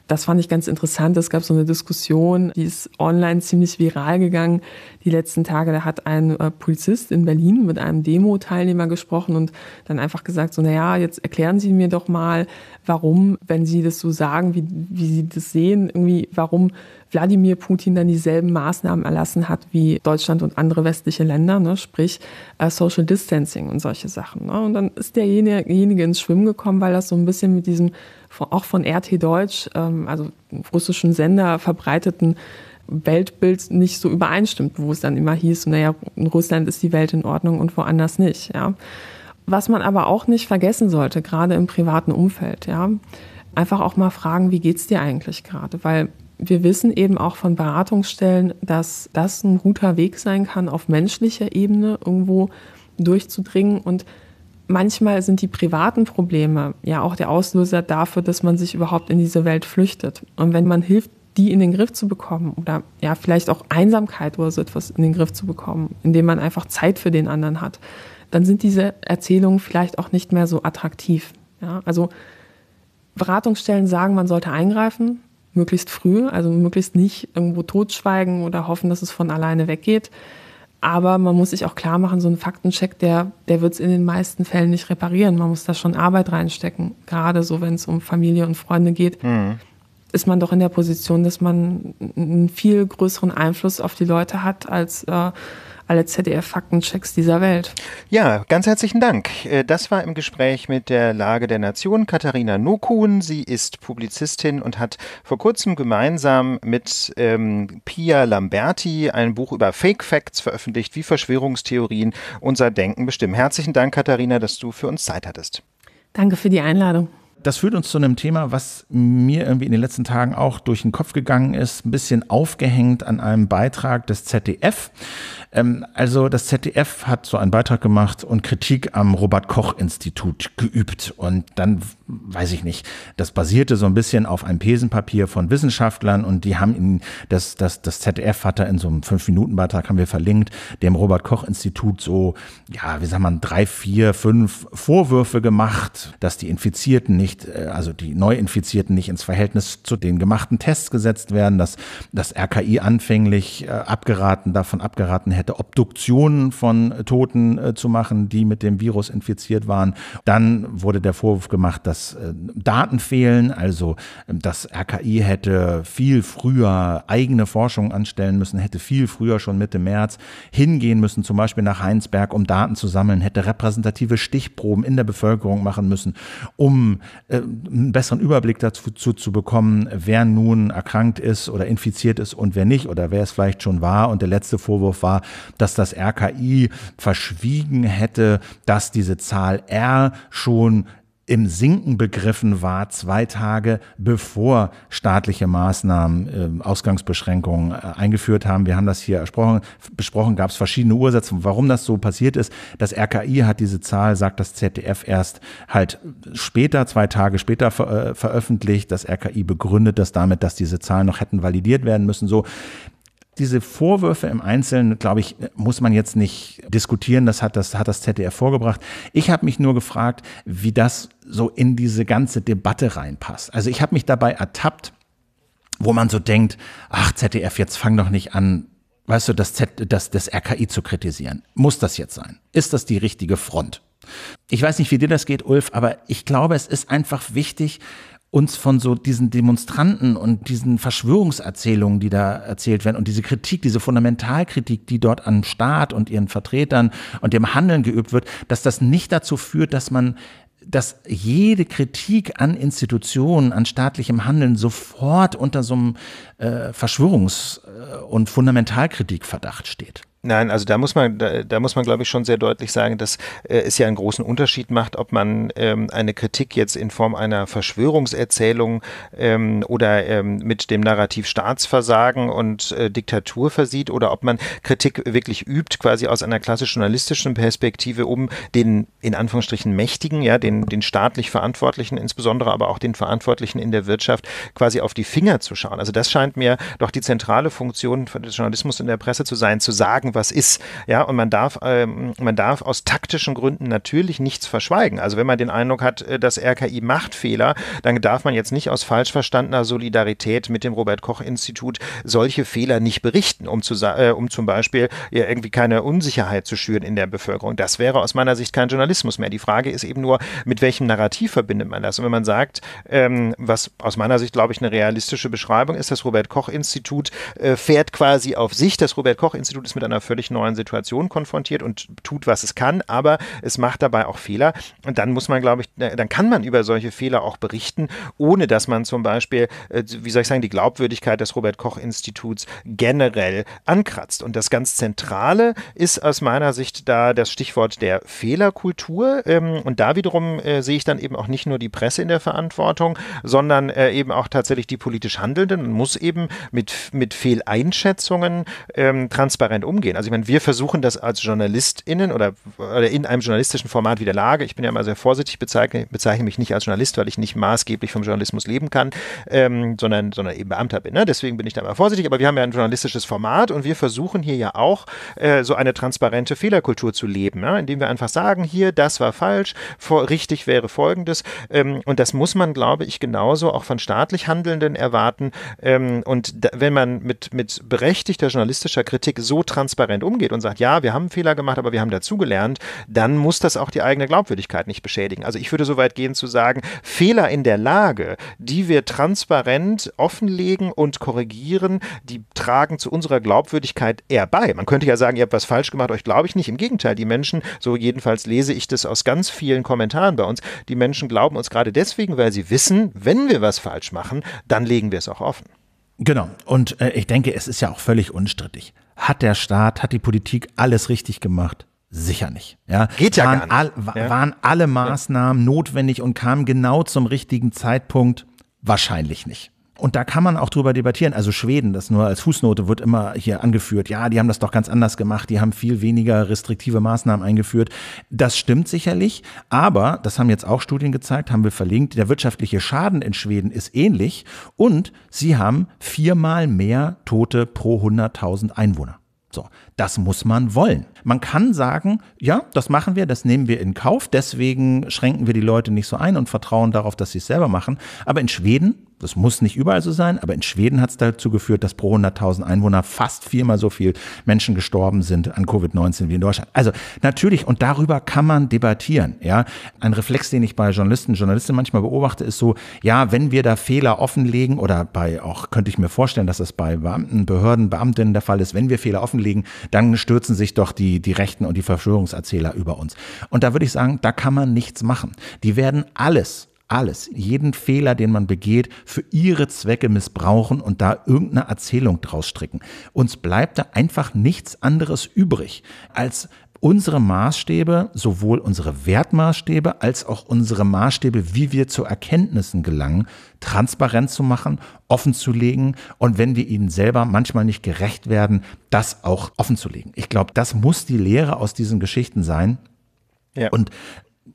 das fand ich ganz interessant. Es gab so eine Diskussion, die ist online ziemlich viral gegangen. Die letzten Tage, da hat ein äh, Polizist in Berlin mit einem Demo-Teilnehmer gesprochen und dann einfach gesagt, so, naja, jetzt erklären Sie mir doch mal, warum, wenn Sie das so sagen, wie, wie Sie das sehen, irgendwie, warum Wladimir Putin dann dieselben Maßnahmen erlassen hat wie Deutschland und andere westliche Länder, ne? sprich äh, Social Distancing und solche Sachen. Ne? Und dann ist derjenige ins Schwimmen gekommen, weil das so ein bisschen mit diesem auch von RT Deutsch, ähm, also russischen Sender, verbreiteten Weltbild nicht so übereinstimmt, wo es dann immer hieß, naja, in Russland ist die Welt in Ordnung und woanders nicht. Ja. Was man aber auch nicht vergessen sollte, gerade im privaten Umfeld, ja, einfach auch mal fragen, wie geht es dir eigentlich gerade? Weil wir wissen eben auch von Beratungsstellen, dass das ein guter Weg sein kann, auf menschlicher Ebene irgendwo durchzudringen und manchmal sind die privaten Probleme ja auch der Auslöser dafür, dass man sich überhaupt in diese Welt flüchtet. Und wenn man hilft, die in den Griff zu bekommen oder ja, vielleicht auch Einsamkeit oder so etwas in den Griff zu bekommen, indem man einfach Zeit für den anderen hat, dann sind diese Erzählungen vielleicht auch nicht mehr so attraktiv. Ja, also Beratungsstellen sagen, man sollte eingreifen, möglichst früh, also möglichst nicht irgendwo totschweigen oder hoffen, dass es von alleine weggeht. Aber man muss sich auch klar machen, so ein Faktencheck, der, der wird es in den meisten Fällen nicht reparieren. Man muss da schon Arbeit reinstecken. Gerade so, wenn es um Familie und Freunde geht, mhm. ist man doch in der Position, dass man einen viel größeren Einfluss auf die Leute hat, als äh, alle ZDF-Faktenchecks dieser Welt. Ja, ganz herzlichen Dank. Äh, das war im Gespräch mit der Lage der Nation Katharina Nokun. Sie ist Publizistin und hat vor kurzem gemeinsam mit ähm, Pia Lamberti ein Buch über Fake Facts veröffentlicht, wie Verschwörungstheorien unser Denken bestimmen. Herzlichen Dank, Katharina, dass du für uns Zeit hattest. Danke für die Einladung das führt uns zu einem Thema, was mir irgendwie in den letzten Tagen auch durch den Kopf gegangen ist, ein bisschen aufgehängt an einem Beitrag des ZDF. Ähm, also das ZDF hat so einen Beitrag gemacht und Kritik am Robert Koch Institut geübt. Und dann weiß ich nicht, das basierte so ein bisschen auf einem Pesenpapier von Wissenschaftlern und die haben ihn, das, das, das ZDF hat da in so einem Fünf-Minuten-Beitrag, haben wir verlinkt, dem Robert-Koch-Institut so, ja, wie sagt man, drei, vier, fünf Vorwürfe gemacht, dass die Infizierten nicht, äh, also die Neuinfizierten nicht ins Verhältnis zu den gemachten Tests gesetzt werden, dass das RKI anfänglich äh, abgeraten, davon abgeraten hätte, Obduktionen von Toten äh, zu machen, die mit dem Virus infiziert waren. Dann wurde der Vorwurf gemacht, dass dass äh, Daten fehlen. Also ähm, das RKI hätte viel früher eigene Forschung anstellen müssen, hätte viel früher schon Mitte März hingehen müssen, zum Beispiel nach Heinsberg, um Daten zu sammeln, hätte repräsentative Stichproben in der Bevölkerung machen müssen, um äh, einen besseren Überblick dazu zu, zu bekommen, wer nun erkrankt ist oder infiziert ist und wer nicht oder wer es vielleicht schon war. Und der letzte Vorwurf war, dass das RKI verschwiegen hätte, dass diese Zahl R schon im Sinken begriffen war, zwei Tage bevor staatliche Maßnahmen, äh, Ausgangsbeschränkungen äh, eingeführt haben. Wir haben das hier ersprochen, besprochen gab es verschiedene Ursachen, warum das so passiert ist. Das RKI hat diese Zahl, sagt das ZDF, erst halt später, zwei Tage später ver äh, veröffentlicht. Das RKI begründet das damit, dass diese Zahlen noch hätten validiert werden müssen. So, diese Vorwürfe im Einzelnen, glaube ich, muss man jetzt nicht diskutieren. Das hat das, hat das ZDF vorgebracht. Ich habe mich nur gefragt, wie das so in diese ganze Debatte reinpasst. Also ich habe mich dabei ertappt, wo man so denkt, ach ZDF, jetzt fang doch nicht an, weißt du, das, Z, das, das RKI zu kritisieren. Muss das jetzt sein? Ist das die richtige Front? Ich weiß nicht, wie dir das geht, Ulf, aber ich glaube, es ist einfach wichtig, uns von so diesen Demonstranten und diesen Verschwörungserzählungen, die da erzählt werden und diese Kritik, diese Fundamentalkritik, die dort an Staat und ihren Vertretern und dem Handeln geübt wird, dass das nicht dazu führt, dass man dass jede Kritik an Institutionen, an staatlichem Handeln sofort unter so einem äh, Verschwörungs- äh, und Fundamentalkritikverdacht steht. Nein, also da muss man, da, da, muss man, glaube ich, schon sehr deutlich sagen, dass äh, es ja einen großen Unterschied macht, ob man ähm, eine Kritik jetzt in Form einer Verschwörungserzählung ähm, oder ähm, mit dem Narrativ Staatsversagen und äh, Diktatur versieht oder ob man Kritik wirklich übt, quasi aus einer klassisch journalistischen Perspektive, um den in Anführungsstrichen Mächtigen, ja, den, den staatlich Verantwortlichen insbesondere, aber auch den Verantwortlichen in der Wirtschaft quasi auf die Finger zu schauen. Also das scheint mir doch die zentrale Funktion des Journalismus in der Presse zu sein, zu sagen, irgendwas ist. Ja, und man darf, ähm, man darf aus taktischen Gründen natürlich nichts verschweigen. Also wenn man den Eindruck hat, äh, das RKI macht Fehler, dann darf man jetzt nicht aus falsch verstandener Solidarität mit dem Robert-Koch-Institut solche Fehler nicht berichten, um, zu, äh, um zum Beispiel ja, irgendwie keine Unsicherheit zu schüren in der Bevölkerung. Das wäre aus meiner Sicht kein Journalismus mehr. Die Frage ist eben nur, mit welchem Narrativ verbindet man das? Und wenn man sagt, ähm, was aus meiner Sicht, glaube ich, eine realistische Beschreibung ist, das Robert-Koch-Institut äh, fährt quasi auf sich. Das Robert-Koch-Institut ist mit einer völlig neuen Situation konfrontiert und tut, was es kann, aber es macht dabei auch Fehler. Und dann muss man, glaube ich, äh, dann kann man über solche Fehler auch berichten, ohne dass man zum Beispiel, äh, wie soll ich sagen, die Glaubwürdigkeit des Robert Koch-Instituts generell ankratzt. Und das ganz Zentrale ist aus meiner Sicht da das Stichwort der Fehlerkultur. Ähm, und da wiederum äh, sehe ich dann eben auch nicht nur die Presse in der Verantwortung, sondern eben auch tatsächlich die politisch Handelnden und muss eben mit, mit Fehleinschätzungen ähm, transparent umgehen umgehen. Also ich meine, wir versuchen das als JournalistInnen oder, oder in einem journalistischen Format wie der Lage. Ich bin ja immer sehr vorsichtig, bezeichne, bezeichne mich nicht als Journalist, weil ich nicht maßgeblich vom Journalismus leben kann, ähm, sondern, sondern eben Beamter bin. Ne? Deswegen bin ich da immer vorsichtig. Aber wir haben ja ein journalistisches Format und wir versuchen hier ja auch äh, so eine transparente Fehlerkultur zu leben, ne? indem wir einfach sagen, hier, das war falsch, vor, richtig wäre folgendes. Ähm, und das muss man, glaube ich, genauso auch von staatlich Handelnden erwarten. Ähm, und da, wenn man mit, mit berechtigter journalistischer Kritik so transparent transparent umgeht und sagt, ja, wir haben Fehler gemacht, aber wir haben dazugelernt, dann muss das auch die eigene Glaubwürdigkeit nicht beschädigen. Also ich würde so weit gehen zu sagen, Fehler in der Lage, die wir transparent offenlegen und korrigieren, die tragen zu unserer Glaubwürdigkeit eher bei. Man könnte ja sagen, ihr habt was falsch gemacht, euch glaube ich nicht. Im Gegenteil, die Menschen, so jedenfalls lese ich das aus ganz vielen Kommentaren bei uns, die Menschen glauben uns gerade deswegen, weil sie wissen, wenn wir was falsch machen, dann legen wir es auch offen. Genau. Und äh, ich denke, es ist ja auch völlig unstrittig. Hat der Staat, hat die Politik alles richtig gemacht? Sicher nicht. Ja. Geht ja waren gar nicht. All, ja. Waren alle Maßnahmen notwendig und kamen genau zum richtigen Zeitpunkt? Wahrscheinlich nicht. Und da kann man auch drüber debattieren. Also Schweden, das nur als Fußnote wird immer hier angeführt. Ja, die haben das doch ganz anders gemacht. Die haben viel weniger restriktive Maßnahmen eingeführt. Das stimmt sicherlich. Aber, das haben jetzt auch Studien gezeigt, haben wir verlinkt, der wirtschaftliche Schaden in Schweden ist ähnlich. Und sie haben viermal mehr Tote pro 100.000 Einwohner. So, das muss man wollen. Man kann sagen, ja, das machen wir, das nehmen wir in Kauf, deswegen schränken wir die Leute nicht so ein und vertrauen darauf, dass sie es selber machen. Aber in Schweden, das muss nicht überall so sein, aber in Schweden hat es dazu geführt, dass pro 100.000 Einwohner fast viermal so viel Menschen gestorben sind an Covid-19 wie in Deutschland. Also natürlich, und darüber kann man debattieren. Ja, ein Reflex, den ich bei Journalisten, Journalistinnen manchmal beobachte, ist so, ja, wenn wir da Fehler offenlegen oder bei auch könnte ich mir vorstellen, dass das bei Beamten, Behörden, Beamtinnen der Fall ist, wenn wir Fehler offenlegen, dann stürzen sich doch die, die Rechten und die Verschwörungserzähler über uns. Und da würde ich sagen, da kann man nichts machen. Die werden alles alles, jeden Fehler, den man begeht, für ihre Zwecke missbrauchen und da irgendeine Erzählung draus stricken. Uns bleibt da einfach nichts anderes übrig, als unsere Maßstäbe, sowohl unsere Wertmaßstäbe als auch unsere Maßstäbe, wie wir zu Erkenntnissen gelangen, transparent zu machen, offen zu legen und wenn wir ihnen selber manchmal nicht gerecht werden, das auch offen zu legen. Ich glaube, das muss die Lehre aus diesen Geschichten sein. Ja. Und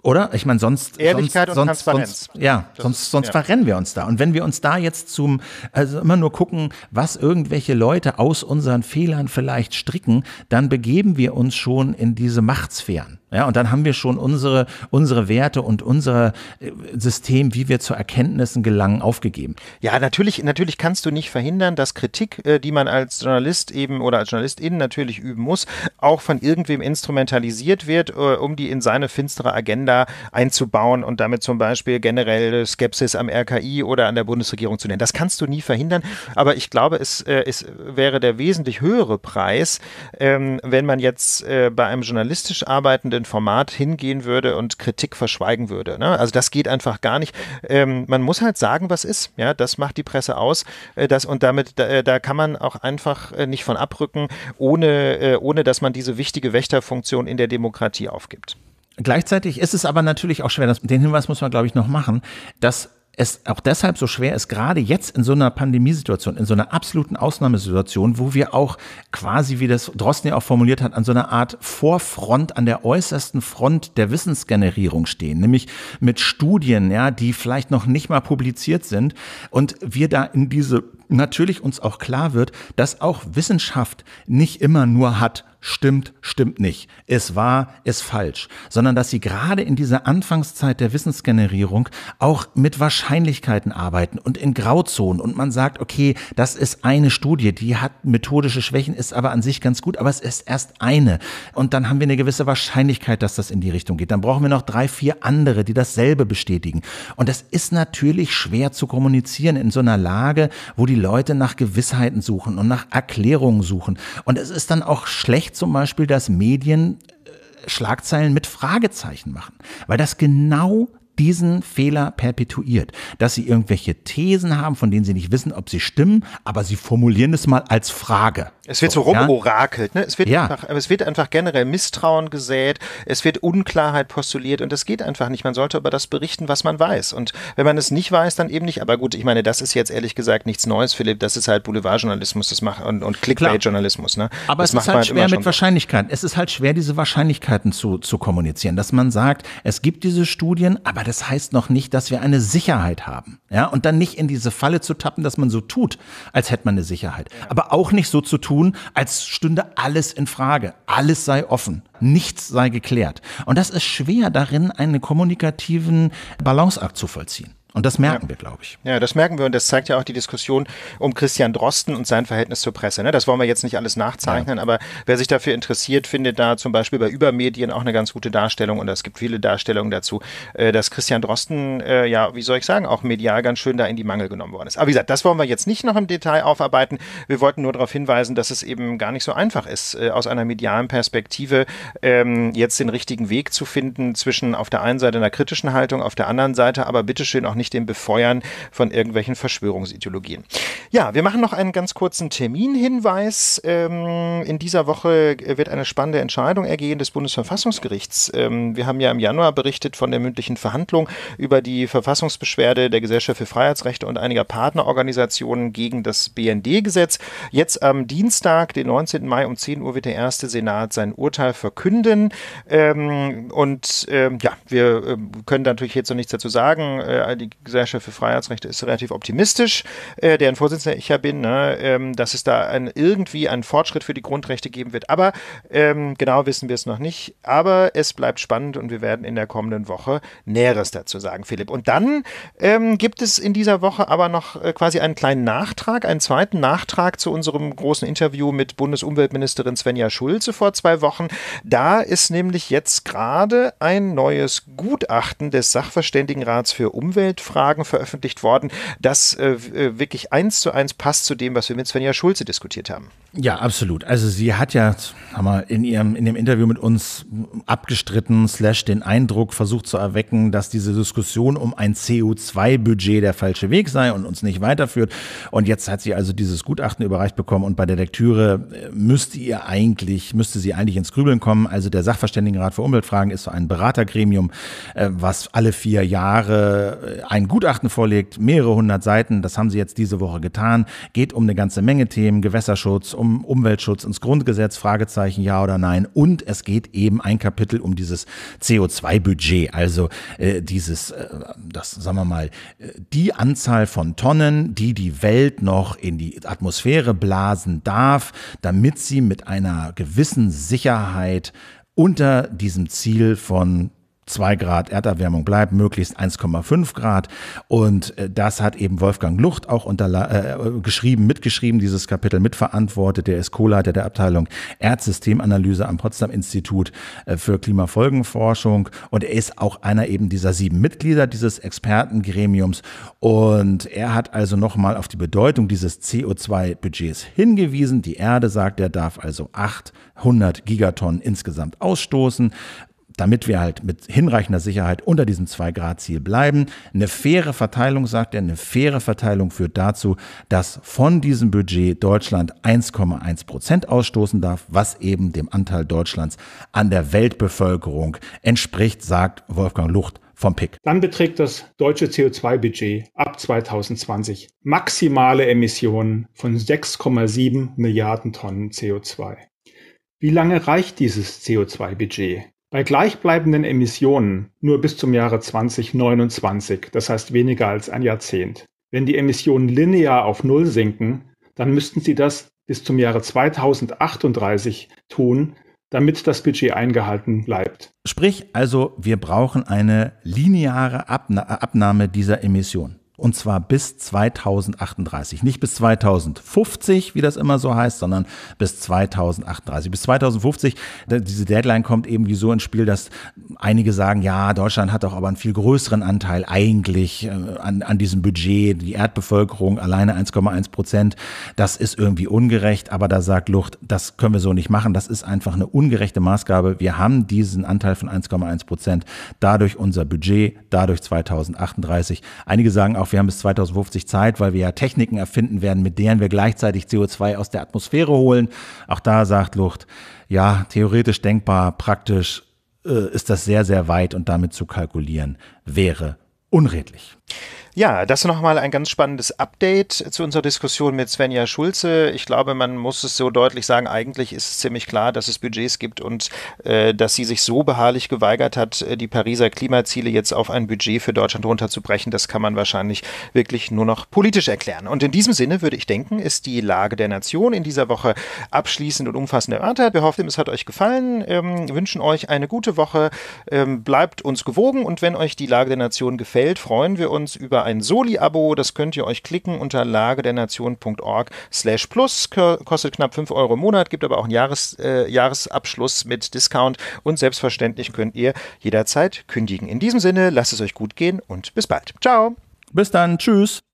oder? Ich meine, sonst. Ehrlichkeit sonst, und Transparenz. Sonst, ja, das, sonst, sonst ja. verrennen wir uns da. Und wenn wir uns da jetzt zum, also immer nur gucken, was irgendwelche Leute aus unseren Fehlern vielleicht stricken, dann begeben wir uns schon in diese Machtsphären. Ja, und dann haben wir schon unsere, unsere Werte und unser äh, System, wie wir zu Erkenntnissen gelangen, aufgegeben. Ja, natürlich, natürlich kannst du nicht verhindern, dass Kritik, äh, die man als Journalist eben oder als Journalistin natürlich üben muss, auch von irgendwem instrumentalisiert wird, äh, um die in seine finstere Agenda einzubauen und damit zum Beispiel generell Skepsis am RKI oder an der Bundesregierung zu nennen. Das kannst du nie verhindern, aber ich glaube, es, es wäre der wesentlich höhere Preis, ähm, wenn man jetzt bei einem journalistisch arbeitenden vermittelnden Format hingehen würde und Kritik verschweigen würde. Ne? Also das geht einfach gar nicht. Ähm, man muss halt sagen, was ist. Ja, das macht die Presse aus. Äh, das, und damit, da, äh, da, kann man auch einfach äh, nicht von abrücken, ohne, äh, ohne dass man diese wichtige Wächterfunktion in der Demokratie aufgibt. Gleichzeitig ist es aber natürlich auch schwer, das, den Hinweis muss man, glaube ich, noch machen, dass es auch deshalb so schwer ist, gerade jetzt in so einer Pandemiesituation, in so einer absoluten Ausnahmesituation, wo wir auch quasi, wie das Drosten ja auch formuliert hat, an so einer Art Vorfront, an der äußersten Front der Wissensgenerierung stehen, nämlich mit Studien, ja, die vielleicht noch nicht mal publiziert sind und wir da in diese natürlich uns auch klar wird, dass auch Wissenschaft nicht immer nur hat, stimmt, stimmt nicht, ist wahr, ist falsch, sondern dass sie gerade in dieser Anfangszeit der Wissensgenerierung auch mit Wahrscheinlichkeiten arbeiten und in Grauzonen und man sagt, okay, das ist eine Studie, die hat methodische Schwächen, ist aber an sich ganz gut, aber es ist erst eine und dann haben wir eine gewisse Wahrscheinlichkeit, dass das in die Richtung geht. Dann brauchen wir noch drei, vier andere, die dasselbe bestätigen und das ist natürlich schwer zu kommunizieren in so einer Lage, wo die Leute nach Gewissheiten suchen und nach Erklärungen suchen und es ist dann auch schlecht zum Beispiel, dass Medien äh, Schlagzeilen mit Fragezeichen machen, weil das genau diesen Fehler perpetuiert, dass sie irgendwelche Thesen haben, von denen sie nicht wissen, ob sie stimmen, aber sie formulieren es mal als Frage. Es wird so, so rumorakelt, ne? Es wird, ja. einfach, es wird einfach generell Misstrauen gesät, es wird Unklarheit postuliert und das geht einfach nicht. Man sollte über das berichten, was man weiß. Und wenn man es nicht weiß, dann eben nicht. Aber gut, ich meine, das ist jetzt ehrlich gesagt nichts Neues, Philipp. Das ist halt Boulevardjournalismus das macht, und, und Clickbait-Journalismus. Ne? Aber das es ist halt schwer mit Wahrscheinlichkeiten. Es ist halt schwer, diese Wahrscheinlichkeiten zu, zu kommunizieren, dass man sagt, es gibt diese Studien, aber das heißt noch nicht, dass wir eine Sicherheit haben. Ja? Und dann nicht in diese Falle zu tappen, dass man so tut, als hätte man eine Sicherheit. Ja. Aber auch nicht so zu tun, tun, als stünde alles in Frage, alles sei offen, nichts sei geklärt. Und das ist schwer darin, einen kommunikativen Balanceakt zu vollziehen. Und das merken ja. wir, glaube ich. Ja, das merken wir und das zeigt ja auch die Diskussion um Christian Drosten und sein Verhältnis zur Presse. Ne? Das wollen wir jetzt nicht alles nachzeichnen, ja. aber wer sich dafür interessiert, findet da zum Beispiel bei Übermedien auch eine ganz gute Darstellung und es gibt viele Darstellungen dazu, äh, dass Christian Drosten, äh, ja, wie soll ich sagen, auch medial ganz schön da in die Mangel genommen worden ist. Aber wie gesagt, das wollen wir jetzt nicht noch im Detail aufarbeiten. Wir wollten nur darauf hinweisen, dass es eben gar nicht so einfach ist, äh, aus einer medialen Perspektive ähm, jetzt den richtigen Weg zu finden zwischen auf der einen Seite einer kritischen Haltung, auf der anderen Seite aber bitteschön auch nicht nämlich dem Befeuern von irgendwelchen Verschwörungsideologien. Ja, wir machen noch einen ganz kurzen Terminhinweis. Ähm, in dieser Woche äh, wird eine spannende Entscheidung ergehen des Bundesverfassungsgerichts. Ähm, wir haben ja im Januar berichtet von der mündlichen Verhandlung über die Verfassungsbeschwerde der Gesellschaft für Freiheitsrechte und einiger Partnerorganisationen gegen das BND-Gesetz. Jetzt am Dienstag, den 19. Mai um 10 Uhr wird der erste Senat sein Urteil verkünden. Ähm, und ähm, ja, wir können natürlich jetzt noch nichts dazu sagen. Äh, die Gesellschaft für Freiheitsrechte ist relativ optimistisch, äh, deren Vorsitzender ich ja bin, ne, ähm, dass es da ein, irgendwie einen Fortschritt für die Grundrechte geben wird. Aber ähm, genau wissen wir es noch nicht. Aber es bleibt spannend und wir werden in der kommenden Woche Näheres dazu sagen, Philipp. Und dann ähm, gibt es in dieser Woche aber noch äh, quasi einen kleinen Nachtrag, einen zweiten Nachtrag zu unserem großen Interview mit Bundesumweltministerin Svenja Schulze vor zwei Wochen. Da ist nämlich jetzt gerade ein neues Gutachten des Sachverständigenrats für Umwelt Schnittfragen veröffentlicht worden. Das äh, äh, wirklich eins zu eins passt zu dem, was wir mit Svenja Schulze diskutiert haben. Ja, absolut. Also sie hat ja, haben wir in ihrem in dem Interview mit uns abgestritten, slash den Eindruck versucht zu erwecken, dass diese Diskussion um ein CO2-Budget der falsche Weg sei und uns nicht weiterführt. Und jetzt hat sie also dieses Gutachten überreicht bekommen und bei der Lektüre äh, müsste ihr eigentlich, müsste sie eigentlich ins Grübeln kommen. Also der Sachverständigenrat für Umweltfragen ist so ein Beratergremium, äh, was alle vier Jahre äh, ein Gutachten vorlegt, mehrere hundert Seiten. Das haben sie jetzt diese Woche getan. Geht um eine ganze Menge Themen, Gewässerschutz, um um Umweltschutz ins Grundgesetz, Fragezeichen ja oder nein. Und es geht eben ein Kapitel um dieses CO2-Budget, also äh, dieses, äh, das sagen wir mal, äh, die Anzahl von Tonnen, die die Welt noch in die Atmosphäre blasen darf, damit sie mit einer gewissen Sicherheit unter diesem Ziel von 2 Grad Erderwärmung bleibt, möglichst 1,5 Grad. Und äh, das hat eben Wolfgang Lucht auch unter, äh, äh, geschrieben, mitgeschrieben, dieses Kapitel mitverantwortet. Der ist Co-Leiter der Abteilung Erdsystemanalyse am Potsdam-Institut äh, für Klimafolgenforschung. Und er ist auch einer eben dieser sieben Mitglieder dieses Expertengremiums. Und er hat also nochmal auf die Bedeutung dieses CO2-Budgets hingewiesen. Die Erde, sagt er, darf also 800 Gigatonnen insgesamt ausstoßen damit wir halt mit hinreichender Sicherheit unter diesem 2-Grad-Ziel bleiben. Eine faire Verteilung, sagt er, eine faire Verteilung führt dazu, dass von diesem Budget Deutschland 1,1 Prozent ausstoßen darf, was eben dem Anteil Deutschlands an der Weltbevölkerung entspricht, sagt Wolfgang Lucht vom PIC. Dann beträgt das deutsche CO2-Budget ab 2020 maximale Emissionen von 6,7 Milliarden Tonnen CO2. Wie lange reicht dieses CO2-Budget? Bei gleichbleibenden Emissionen nur bis zum Jahre 2029, das heißt weniger als ein Jahrzehnt. Wenn die Emissionen linear auf Null sinken, dann müssten sie das bis zum Jahre 2038 tun, damit das Budget eingehalten bleibt. Sprich also, wir brauchen eine lineare Abna Abnahme dieser Emissionen und zwar bis 2038. Nicht bis 2050, wie das immer so heißt, sondern bis 2038. Bis 2050, diese Deadline kommt eben wie so ins Spiel, dass einige sagen, ja, Deutschland hat doch aber einen viel größeren Anteil eigentlich äh, an, an diesem Budget. Die Erdbevölkerung alleine 1,1 Prozent, das ist irgendwie ungerecht. Aber da sagt Lucht, das können wir so nicht machen. Das ist einfach eine ungerechte Maßgabe. Wir haben diesen Anteil von 1,1 Prozent, dadurch unser Budget, dadurch 2038. Einige sagen auch, noch, wir haben bis 2050 Zeit, weil wir ja Techniken erfinden werden, mit deren wir gleichzeitig CO2 aus der Atmosphäre holen. Auch da sagt Lucht, ja, theoretisch denkbar, praktisch äh, ist das sehr, sehr weit und damit zu kalkulieren wäre unredlich. Ja, das nochmal ein ganz spannendes Update zu unserer Diskussion mit Svenja Schulze. Ich glaube, man muss es so deutlich sagen, eigentlich ist es ziemlich klar, dass es Budgets gibt und äh, dass sie sich so beharrlich geweigert hat, äh, die Pariser Klimaziele jetzt auf ein Budget für Deutschland runterzubrechen. Das kann man wahrscheinlich wirklich nur noch politisch erklären. Und in diesem Sinne würde ich denken, ist die Lage der Nation in dieser Woche abschließend und umfassend erörtert. Wir hoffen, es hat euch gefallen, ähm, wünschen euch eine gute Woche, ähm, bleibt uns gewogen und wenn euch die Lage der Nation gefällt, freuen wir uns über ein Soli-Abo, das könnt ihr euch klicken unter lagedernation.org slash plus, kostet knapp 5 Euro im Monat, gibt aber auch einen Jahres, äh, Jahresabschluss mit Discount und selbstverständlich könnt ihr jederzeit kündigen. In diesem Sinne, lasst es euch gut gehen und bis bald. Ciao! Bis dann, tschüss!